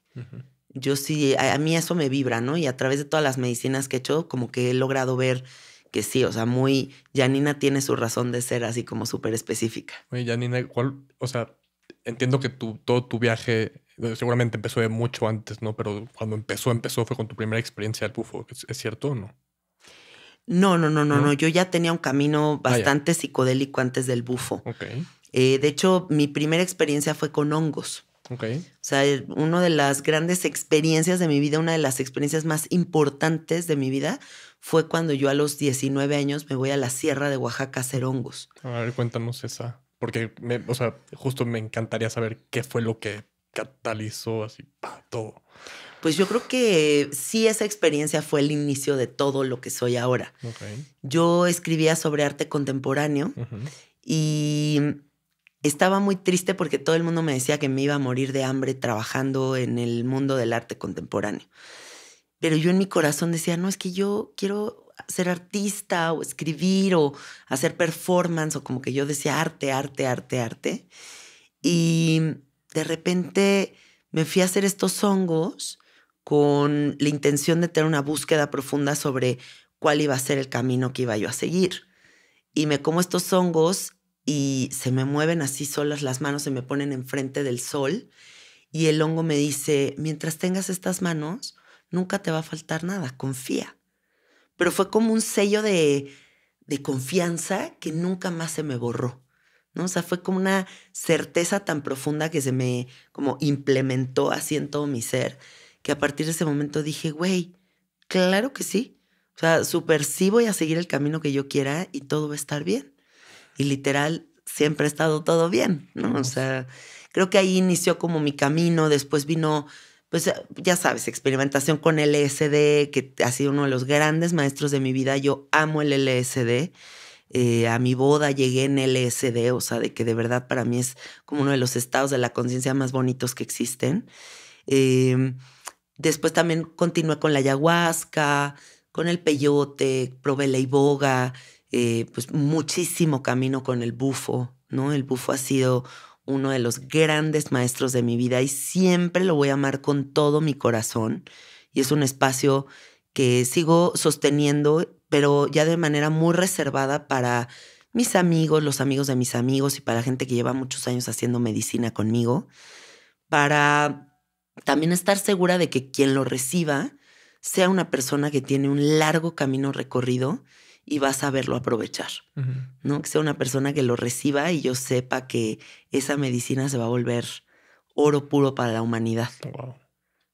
yo sí, a, mí eso me vibra, ¿no? Y a través de todas las medicinas que he hecho, como que he logrado ver que sí, o sea, muy, Janina tiene su razón de ser así como súper específica. Oye, Janina, ¿cuál, o sea, entiendo que tu, todo tu viaje eh, seguramente empezó mucho antes, ¿no? Pero cuando empezó, empezó, fue con tu primera experiencia del bufo, ¿es, cierto o no? No, no, no, no, no. Yo ya tenía un camino ah, bastante psicodélico antes del bufo. Okay. Eh, de hecho, mi primera experiencia fue con hongos. O sea, una de las grandes experiencias de mi vida, una de las experiencias más importantes de mi vida, fue cuando yo a los 19 años me voy a la Sierra de Oaxaca a hacer hongos. A ver, cuéntanos esa. Porque, o sea, justo me encantaría saber qué fue lo que catalizó así pa, todo. Pues yo creo que sí, esa experiencia fue el inicio de todo lo que soy ahora. Yo escribía sobre arte contemporáneo y estaba muy triste porque todo el mundo me decía que me iba a morir de hambre trabajando en el mundo del arte contemporáneo. Pero yo en mi corazón decía, no, es que yo quiero ser artista o escribir o hacer performance o como que yo decía arte, arte, arte, arte. Y de repente me fui a hacer estos hongos con la intención de tener una búsqueda profunda sobre cuál iba a ser el camino que iba yo a seguir. Y me como estos hongos y se me mueven así solas las manos, se me ponen enfrente del sol y el hongo me dice, mientras tengas estas manos, nunca te va a faltar nada, confía. Pero fue como un sello de, de confianza que nunca más se me borró. ¿no? O sea, fue como una certeza tan profunda que se me como implementó así en todo mi ser, que a partir de ese momento dije, güey, claro que sí. O sea, super sí voy a seguir el camino que yo quiera y todo va a estar bien y literal siempre ha estado todo bien, ¿no? O sea, creo que ahí inició como mi camino, después vino, pues eh, ya sabes, experimentación con LSD, que ha sido uno de los grandes maestros de mi vida, yo amo el LSD. Eh, a mi boda llegué en LSD, o sea, de que de verdad para mí es como uno de los estados de la conciencia más bonitos que existen. Em, después también continué con la ayahuasca, con el peyote, probé la iboga, eh, pues muchísimo camino con el bufo, ¿no? El bufo ha sido uno de los grandes maestros de mi vida y siempre lo voy a amar con todo mi corazón. Y es un espacio que sigo sosteniendo, pero ya de manera muy reservada para mis amigos, los amigos de mis amigos y para gente que lleva muchos años haciendo medicina conmigo, para también estar segura de que quien lo reciba sea una persona que tiene un largo camino recorrido y vas a verlo aprovechar, ¿no? Que sea una persona que lo reciba y yo sepa que esa medicina se va a volver oro puro para la humanidad. Oh,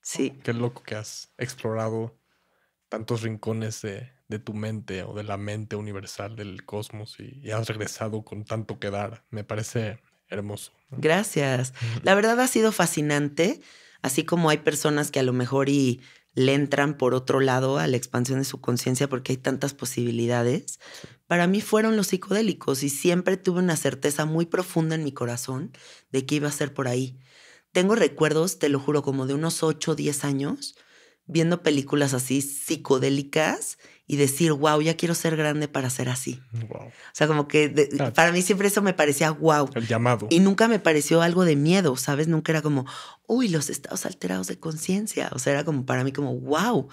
sí. Qué loco que has explorado tantos rincones de, tu mente o de la mente universal del cosmos y, has regresado con tanto que dar. Me parece hermoso. Gracias. La verdad ha sido fascinante, así como hay personas que a lo mejor y le entran por otro lado a la expansión de su conciencia porque hay tantas posibilidades. Para mí fueron los psicodélicos y siempre tuve una certeza muy profunda en mi corazón de que iba a ser por ahí. Tengo recuerdos, te lo juro, como de unos 8 o 10 años, viendo películas así psicodélicas y decir, wow, ya quiero ser grande para ser así. O sea, como que ah. para mí siempre eso me parecía wow. El llamado. Y nunca me pareció algo de miedo, ¿sabes? Nunca era como, uy, los estados alterados de conciencia. O sea, era como para mí como, wow,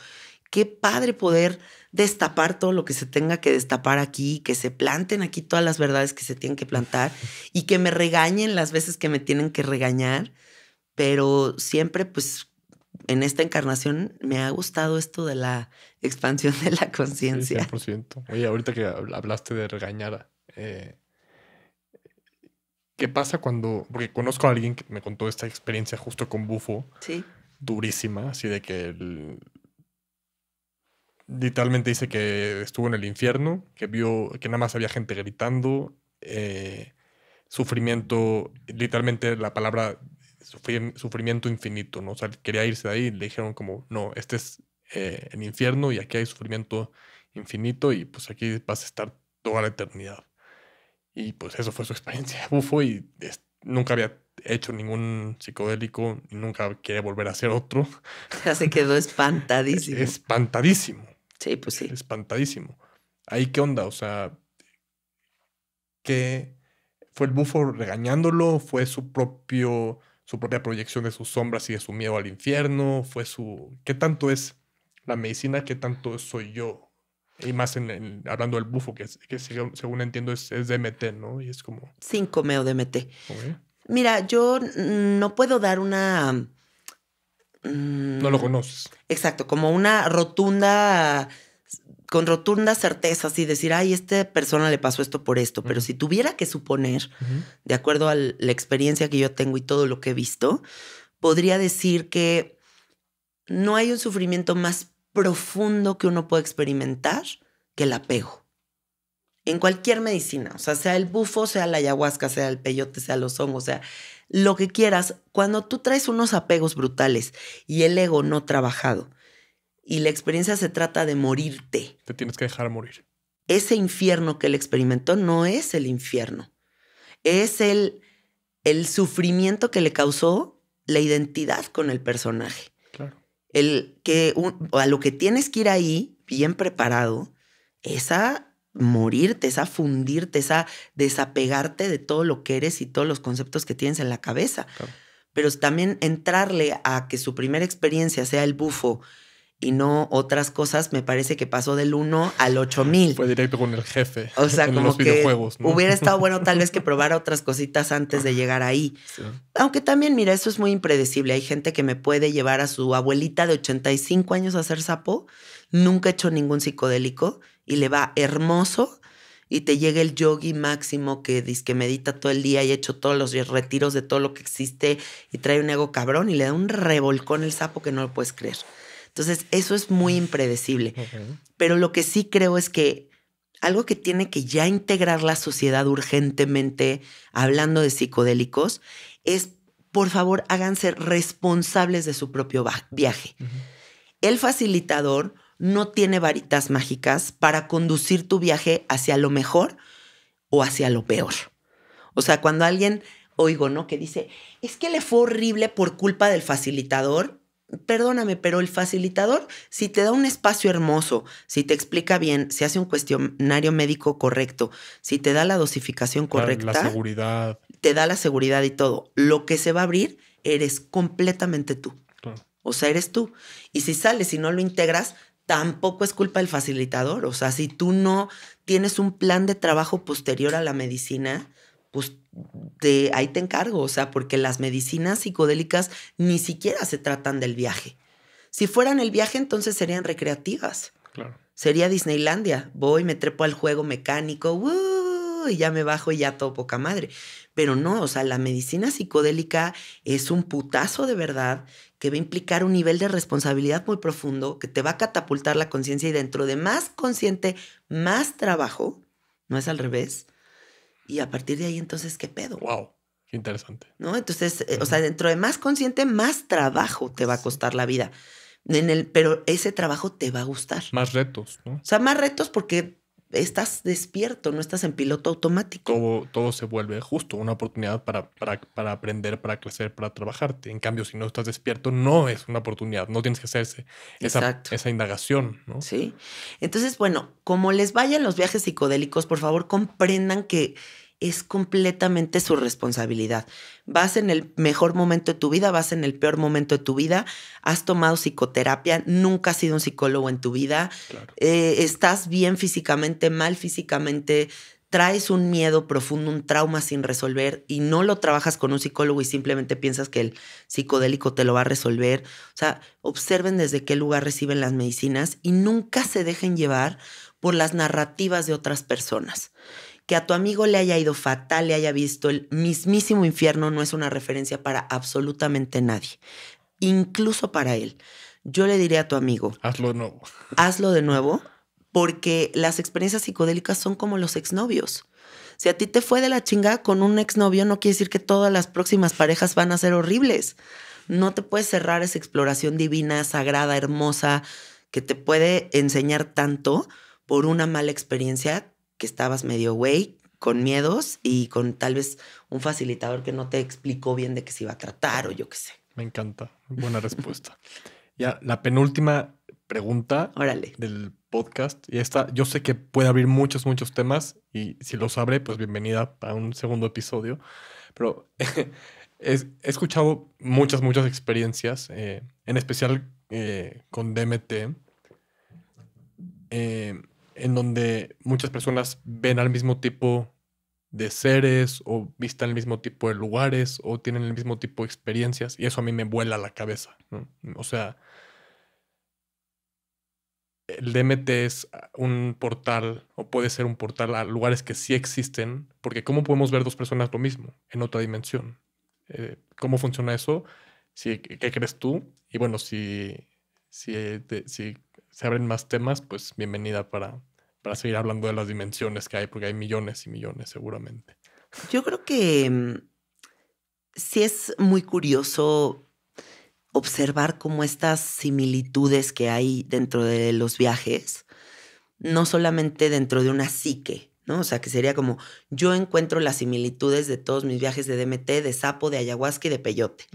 qué padre poder destapar todo lo que se tenga que destapar aquí, que se planten aquí todas las verdades que se tienen que plantar y que me regañen las veces que me tienen que regañar, pero siempre pues en esta encarnación me ha gustado esto de la expansión de la conciencia. 100%. Oye, ahorita que hablaste de regañar, eh, ¿qué pasa cuando...? Porque conozco a alguien que me contó esta experiencia justo con Bufo. Sí. Durísima, así de que... literalmente dice que estuvo en el infierno, que vio que nada más había gente gritando, eh, sufrimiento, literalmente la palabra sufrimiento infinito, ¿no? O sea, quería irse de ahí le dijeron como, no, este es eh, el infierno y aquí hay sufrimiento infinito y pues aquí vas a estar toda la eternidad. Y pues eso fue su experiencia bufo y nunca había hecho ningún psicodélico y nunca quiere volver a hacer otro. se quedó espantadísimo. espantadísimo. Sí, pues sí. Espantadísimo. Ahí qué onda, o sea, ¿qué fue el bufo regañándolo? ¿Fue su propio su propia proyección de sus sombras y de su miedo al infierno, fue su... ¿Qué tanto es la medicina? ¿Qué tanto soy yo? Y más en hablando del bufo, que, según, entiendo es, DMT, ¿no? Y es como... Cinco meo DMT. Mira, yo no puedo dar una... no lo mm, conoces. Exacto, como una rotunda con rotundas certezas y decir, ay, esta persona le pasó esto por esto, pero si tuviera que suponer, de acuerdo a la experiencia que yo tengo y todo lo que he visto, podría decir que no hay un sufrimiento más profundo que uno puede experimentar que el apego. En cualquier medicina, o sea, sea el bufo, sea la ayahuasca, sea el peyote, sea los hongos, sea lo que quieras, cuando tú traes unos apegos brutales y el ego no trabajado, y la experiencia se trata de morirte. Te tienes que dejar morir. Ese infierno que él experimentó no es el infierno, es el, el sufrimiento que le causó la identidad con el personaje. Claro. El que a lo que tienes que ir ahí, bien preparado, es a morirte, es a fundirte, es a desapegarte de todo lo que eres y todos los conceptos que tienes en la cabeza. Pero también entrarle a que su primera experiencia sea el bufo y no otras cosas, me parece que pasó del 1 al 8000. Fue directo con el jefe. O sea, como que hubiera estado bueno tal vez que probara otras cositas antes de llegar ahí. Aunque también, mira, eso es muy impredecible. Hay gente que me puede llevar a su abuelita de 85 años a hacer sapo, nunca he hecho ningún psicodélico y le va hermoso y te llega el yogi máximo que dice que medita todo el día y ha hecho todos los retiros de todo lo que existe y trae un ego cabrón y le da un revolcón el sapo que no lo puedes creer. Entonces, eso es muy impredecible. Pero lo que sí creo es que algo que tiene que ya integrar la sociedad urgentemente, hablando de psicodélicos, es, por favor, háganse responsables de su propio viaje. El facilitador no tiene varitas mágicas para conducir tu viaje hacia lo mejor o hacia lo peor. O sea, cuando alguien oigo, ¿no? Que dice, es que le fue horrible por culpa del facilitador, perdóname, pero el facilitador, si te da un espacio hermoso, si te explica bien, si hace un cuestionario médico correcto, si te da la dosificación correcta, la, seguridad. te da la seguridad y todo, lo que se va a abrir eres completamente tú. O sea, eres tú. Y si sales y no lo integras, tampoco es culpa del facilitador. O sea, si tú no tienes un plan de trabajo posterior a la medicina, pues de ahí te encargo, o sea, porque las medicinas psicodélicas ni siquiera se tratan del viaje. Si fueran el viaje, entonces serían recreativas. Sería Disneylandia. Voy, me trepo al juego mecánico, y ya me bajo y ya todo poca madre. Pero no, o sea, la medicina psicodélica es un putazo de verdad que va a implicar un nivel de responsabilidad muy profundo, que te va a catapultar la conciencia y dentro de más consciente, más trabajo, no es al revés, y a partir de ahí, entonces, ¿qué pedo? ¡Wow! Qué interesante. ¿No? Entonces, eh, o sea, dentro de más consciente, más trabajo te va a costar la vida. En el, pero ese trabajo te va a gustar. Más retos, ¿no? O sea, más retos porque estás despierto, no estás en piloto automático. Todo, todo se vuelve justo una oportunidad para, para, aprender, para crecer, para trabajarte. En cambio, si no estás despierto, no es una oportunidad, no tienes que hacerse esa, esa indagación. ¿no? Sí. Entonces, bueno, como les vayan los viajes psicodélicos, por favor comprendan que es completamente su responsabilidad. Vas en el mejor momento de tu vida, vas en el peor momento de tu vida, has tomado psicoterapia, nunca has sido un psicólogo en tu vida, eh, estás bien físicamente, mal físicamente, traes un miedo profundo, un trauma sin resolver y no lo trabajas con un psicólogo y simplemente piensas que el psicodélico te lo va a resolver. O sea, observen desde qué lugar reciben las medicinas y nunca se dejen llevar por las narrativas de otras personas que a tu amigo le haya ido fatal, le haya visto el mismísimo infierno, no es una referencia para absolutamente nadie, incluso para él. Yo le diré a tu amigo, hazlo de nuevo. Hazlo de nuevo, porque las experiencias psicodélicas son como los exnovios. Si a ti te fue de la chinga con un exnovio, no quiere decir que todas las próximas parejas van a ser horribles. No te puedes cerrar esa exploración divina, sagrada, hermosa, que te puede enseñar tanto por una mala experiencia que estabas medio güey, con miedos y con tal vez un facilitador que no te explicó bien de qué se iba a tratar o yo qué sé. Me encanta. Buena respuesta. ya, la penúltima pregunta del podcast. Y esta, yo sé que puede abrir muchos, muchos temas y si los abre, pues bienvenida a un segundo episodio. Pero he, escuchado muchas, muchas experiencias, eh, en especial eh, con DMT. Eh, en donde muchas personas ven al mismo tipo de seres o vistan el mismo tipo de lugares o tienen el mismo tipo de experiencias y eso a mí me vuela la cabeza. O sea, el DMT es un portal o puede ser un portal a lugares que sí existen, porque ¿cómo podemos ver dos personas lo mismo en otra dimensión? Eh, ¿Cómo funciona eso? ¿Qué crees tú? Y bueno, si, eh, si se abren más temas, pues bienvenida para, para seguir hablando de las dimensiones que hay, porque hay millones y millones seguramente. Yo creo que mm, sí es muy curioso observar cómo estas similitudes que hay dentro de los viajes, no solamente dentro de una psique, ¿no? O sea, que sería como, yo encuentro las similitudes de todos mis viajes de DMT, de sapo, de ayahuasca y de peyote,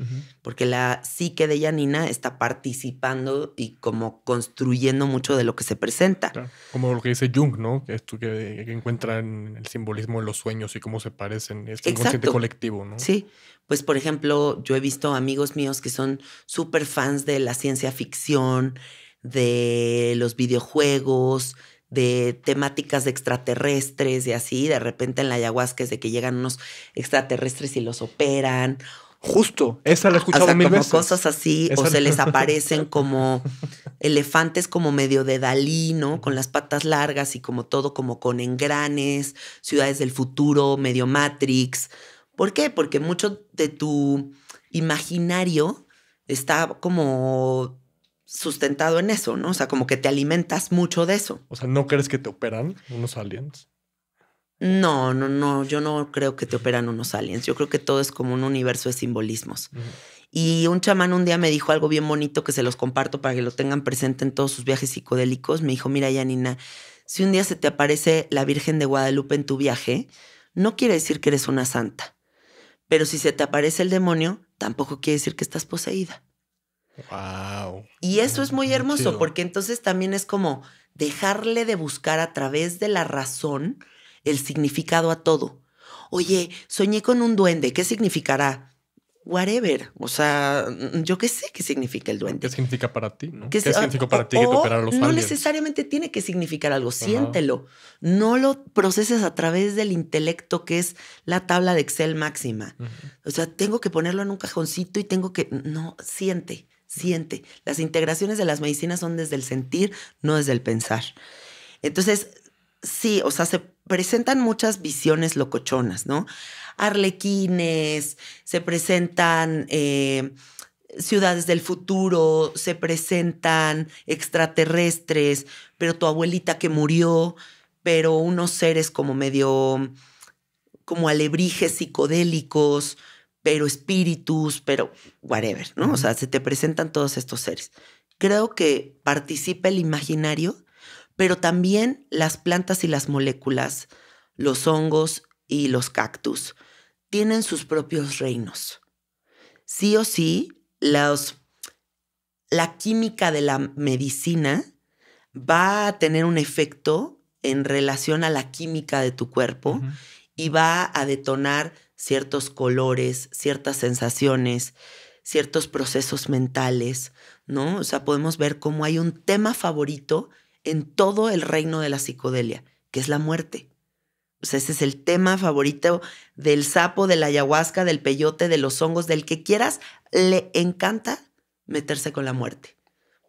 porque la psique de Yanina está participando y como construyendo mucho de lo que se presenta. Como lo que dice Jung, ¿no? Esto que, que encuentran el simbolismo en los sueños y cómo se parecen, es inconsciente colectivo, ¿no? Sí, pues por ejemplo, yo he visto amigos míos que son súper fans de la ciencia ficción, de los videojuegos, de temáticas de extraterrestres y así, de repente en la ayahuasca es de que llegan unos extraterrestres y los operan. Justo, esa la he escuchado como cosas así, o se les aparecen como elefantes como medio de Dalí, ¿no? Con las patas largas y como todo como con engranes, ciudades del futuro, medio Matrix. ¿Por qué? Porque mucho de tu imaginario está como sustentado en eso, ¿no? O sea, como que te alimentas mucho de eso. O sea, ¿no crees que te operan unos aliens? No, no, no, yo no creo que te operan unos aliens. Yo creo que todo es como un universo de simbolismos. Y un chamán un día me dijo algo bien bonito que se los comparto para que lo tengan presente en todos sus viajes psicodélicos. Me dijo, mira, Yanina, si un día se te aparece la Virgen de Guadalupe en tu viaje, no quiere decir que eres una santa. Pero si se te aparece el demonio, tampoco quiere decir que estás poseída. Wow. Y eso es muy hermoso, porque entonces también es como dejarle de buscar a través de la razón el significado a todo. Oye, soñé con un duende, ¿qué significará? Whatever. O sea, mm, yo qué sé qué significa el duende. ¿Qué significa para ti? No? ¿Qué, significa para ti No necesariamente tiene que significar algo, siéntelo. No lo proceses a través del intelecto que es la tabla de Excel máxima. O sea, tengo que ponerlo en un cajoncito y tengo que. No, siente siente. Las integraciones de las medicinas son desde el sentir, no desde el pensar. Entonces, sí, o sea, se presentan muchas visiones locochonas, ¿no? Arlequines, se presentan eh, ciudades del futuro, se presentan extraterrestres, pero tu abuelita que murió, pero unos seres como medio, como alebrijes psicodélicos, pero espíritus, pero whatever, ¿no? O sea, se te presentan todos estos seres. Creo que participa el imaginario, pero también las plantas y las moléculas, los hongos y los cactus, tienen sus propios reinos. Sí o sí, la química de la medicina va a tener un efecto en relación a la química de tu cuerpo y va a detonar ciertos colores, ciertas sensaciones, ciertos procesos mentales, ¿no? O sea, podemos ver cómo hay un tema favorito en todo el reino de la psicodelia, que es la muerte. O sea, ese es el tema favorito del sapo, de la ayahuasca, del peyote, de los hongos, del que quieras, le encanta meterse con la muerte.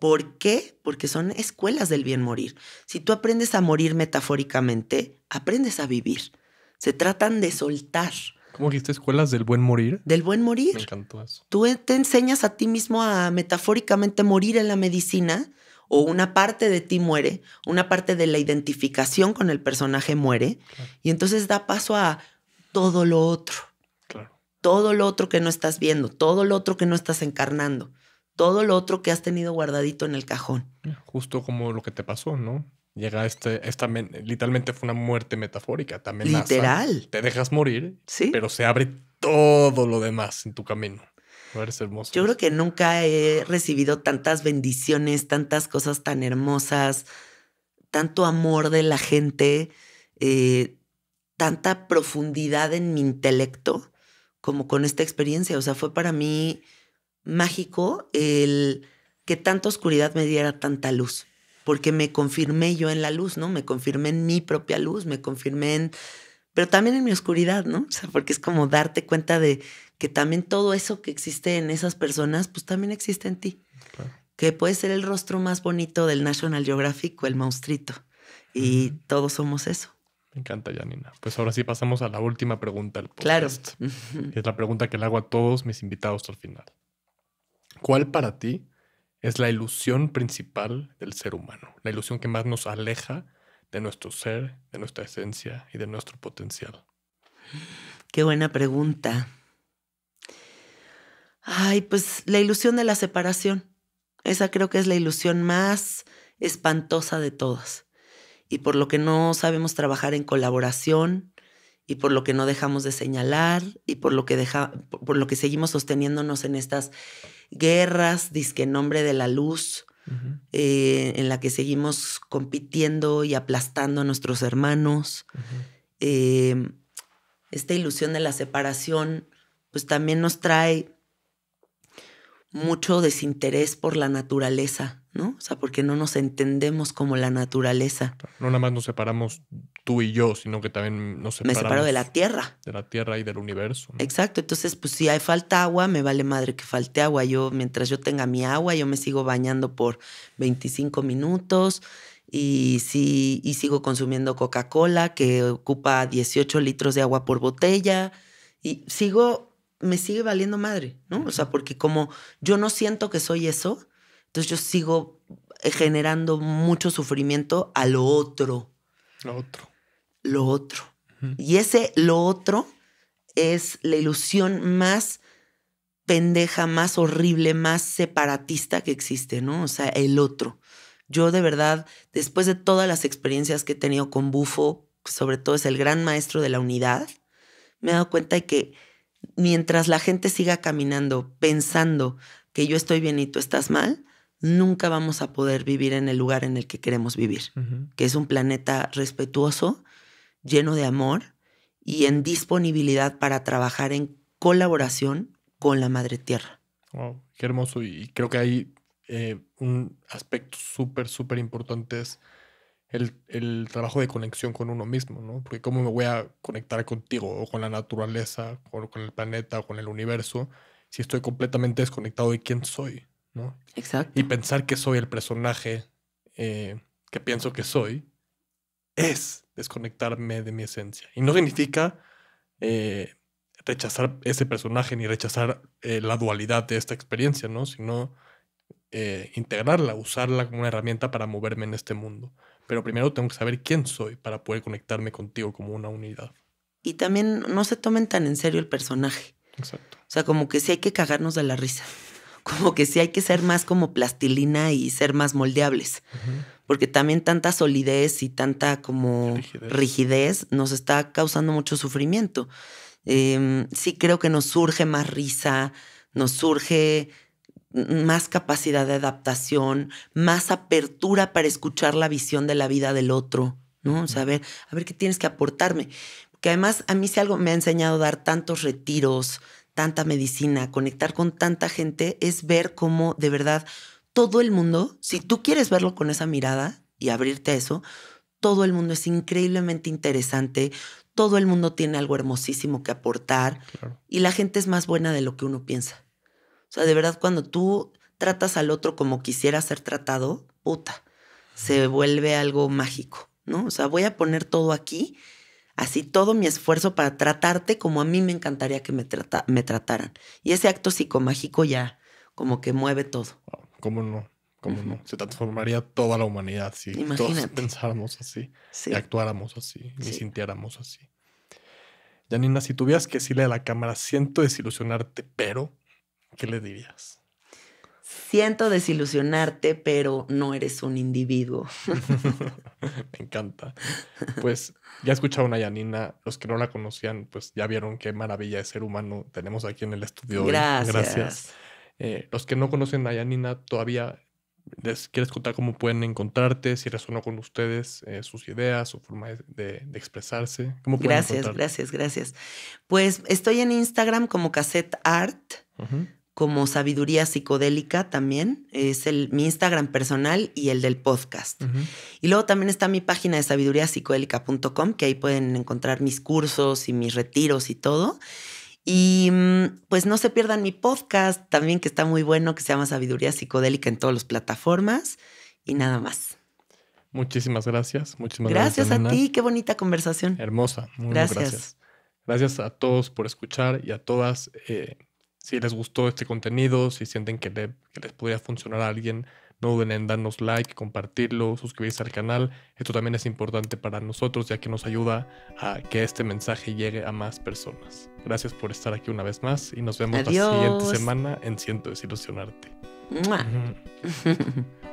¿Por qué? Porque son escuelas del bien morir. Si tú aprendes a morir metafóricamente, aprendes a vivir. Se tratan de soltar, ¿Cómo dijiste escuelas del buen morir? Del buen morir. Me encantó eso. Tú e, te enseñas a ti mismo a metafóricamente morir en la medicina o una parte de ti muere, una parte de la identificación con el personaje muere y entonces da paso a todo lo otro. Claro. Todo lo otro que no estás viendo, todo lo otro que no estás encarnando, todo lo otro que has tenido guardadito en el cajón. Justo como lo que te pasó, ¿no? llega este, esta, literalmente fue una muerte metafórica. También Literal. Te dejas morir, pero se abre todo lo demás en tu camino. Eres hermoso. Yo creo que nunca he recibido tantas bendiciones, tantas cosas tan hermosas, tanto amor de la gente, eh, tanta profundidad en mi intelecto como con esta experiencia. O sea, fue para mí mágico el que tanta oscuridad me diera tanta luz porque me confirmé yo en la luz, ¿no? Me confirmé en mi propia luz, me confirmé en, pero también en mi oscuridad, ¿no? O sea, porque es como darte cuenta de que también todo eso que existe en esas personas, pues también existe en ti. Que puede ser el rostro más bonito del National Geographic el maustrito. Y todos somos eso. Me encanta, Janina. Pues ahora sí pasamos a la última pregunta del podcast. Claro. Es la pregunta que le hago a todos mis invitados al final. ¿Cuál para ti es la ilusión principal del ser humano, la ilusión que más nos aleja de nuestro ser, de nuestra esencia y de nuestro potencial. Qué buena pregunta. Ay, pues la ilusión de la separación. Esa creo que es la ilusión más espantosa de todas. Y por lo que no sabemos trabajar en colaboración, y por lo que no dejamos de señalar y por lo que, deja, por lo que seguimos sosteniéndonos en estas guerras, disque nombre de la luz, eh, en la que seguimos compitiendo y aplastando a nuestros hermanos. Eh, esta ilusión de la separación, pues también nos trae mucho desinterés por la naturaleza, ¿no? O sea, porque no nos entendemos como la naturaleza. No nada más nos separamos tú y yo, sino que también nos separamos. Me separo de la tierra. De la tierra y del universo. Exacto. Entonces, pues si hay falta agua, me vale madre que falte agua. Yo, mientras yo tenga mi agua, yo me sigo bañando por 25 minutos y, sí, y sigo consumiendo Coca-Cola, que ocupa 18 litros de agua por botella. Y sigo me sigue valiendo madre, ¿no? O sea, porque como yo no siento que soy eso, entonces yo sigo eh, generando mucho sufrimiento a lo otro. Lo otro. Lo otro. Y ese lo otro es la ilusión más pendeja, más horrible, más separatista que existe, ¿no? O sea, el otro. Yo de verdad, después de todas las experiencias que he tenido con Bufo, pues, sobre todo es el gran maestro de la unidad, me he dado cuenta de que mientras la gente siga caminando pensando que yo estoy bien y tú estás mal, nunca vamos a poder vivir en el lugar en el que queremos vivir, que es un planeta respetuoso, lleno de amor y en disponibilidad para trabajar en colaboración con la Madre Tierra. qué hermoso. Y creo que hay eh, un aspecto súper, súper importante es el, trabajo de conexión con uno mismo, ¿no? Porque cómo me voy a conectar contigo o con la naturaleza con el planeta o con el universo si estoy completamente desconectado de quién soy, ¿no? Exacto. Y pensar que soy el personaje eh, que pienso que soy es desconectarme de mi esencia. Y no significa eh, rechazar ese personaje ni rechazar eh, la dualidad de esta experiencia, ¿no? Sino integrarla, usarla como una herramienta para moverme en este mundo. Pero primero tengo que saber quién soy para poder conectarme contigo como una unidad. Y también no se tomen tan en serio el personaje. Exacto. O sea, como que sí hay que cagarnos de la risa. Como que sí hay que ser más como plastilina y ser más moldeables. Porque también tanta solidez y tanta como rigidez, nos está causando mucho sufrimiento. Em, sí creo que nos surge más risa, nos surge más capacidad de adaptación, más apertura para escuchar la visión de la vida del otro, ¿no? O a ver, qué tienes que aportarme. Que además a mí si algo me ha enseñado dar tantos retiros, tanta medicina, conectar con tanta gente, es ver cómo de verdad todo el mundo, si tú quieres verlo con esa mirada y abrirte a eso, todo el mundo es increíblemente interesante, todo el mundo tiene algo hermosísimo que aportar y la gente es más buena de lo que uno piensa. O sea, de verdad, cuando tú tratas al otro como quisiera ser tratado, puta, se vuelve algo mágico, ¿no? O sea, voy a poner todo aquí, así todo mi esfuerzo para tratarte como a mí me encantaría que me, me trataran. Y ese acto psicomágico ya como que mueve todo. ¿Cómo no? ¿Cómo no? Se transformaría toda la humanidad si todos pensáramos así, actuáramos así, y sintiéramos así. Yanina, si tuvieras que decirle a la cámara, siento desilusionarte, pero ¿Qué le dirías? Siento desilusionarte, pero no eres un individuo. Me encanta. Pues ya escucharon a Yanina. Los que no la conocían, pues ya vieron qué maravilla de ser humano tenemos aquí en el estudio. Gracias. Gracias. Eh, los que no conocen a Yanina todavía, ¿les quieres contar cómo pueden encontrarte? Si resonó con ustedes eh, sus ideas, su forma de, expresarse. gracias, gracias, gracias. Pues estoy en Instagram como Cassette Art como Sabiduría Psicodélica también. Es el, mi Instagram personal y el del podcast. Y luego también está mi página de sabiduríapsicodélica.com, que ahí pueden encontrar mis cursos y mis retiros y todo. Y mm, pues no se pierdan mi podcast también, que está muy bueno, que se llama Sabiduría Psicodélica en todas las plataformas. Y nada más. Muchísimas gracias. Muchísimas gracias. Gracias a ti. Qué bonita conversación. Hermosa. muchas gracias. gracias. a todos por escuchar y a todas. Eh, si les gustó este contenido, si sienten que, les podría funcionar a alguien, no duden en darnos like, compartirlo, suscribirse al canal. Esto también es importante para nosotros ya que nos ayuda a que este mensaje llegue a más personas. Gracias por estar aquí una vez más y nos vemos la siguiente semana en Siento Desilusionarte.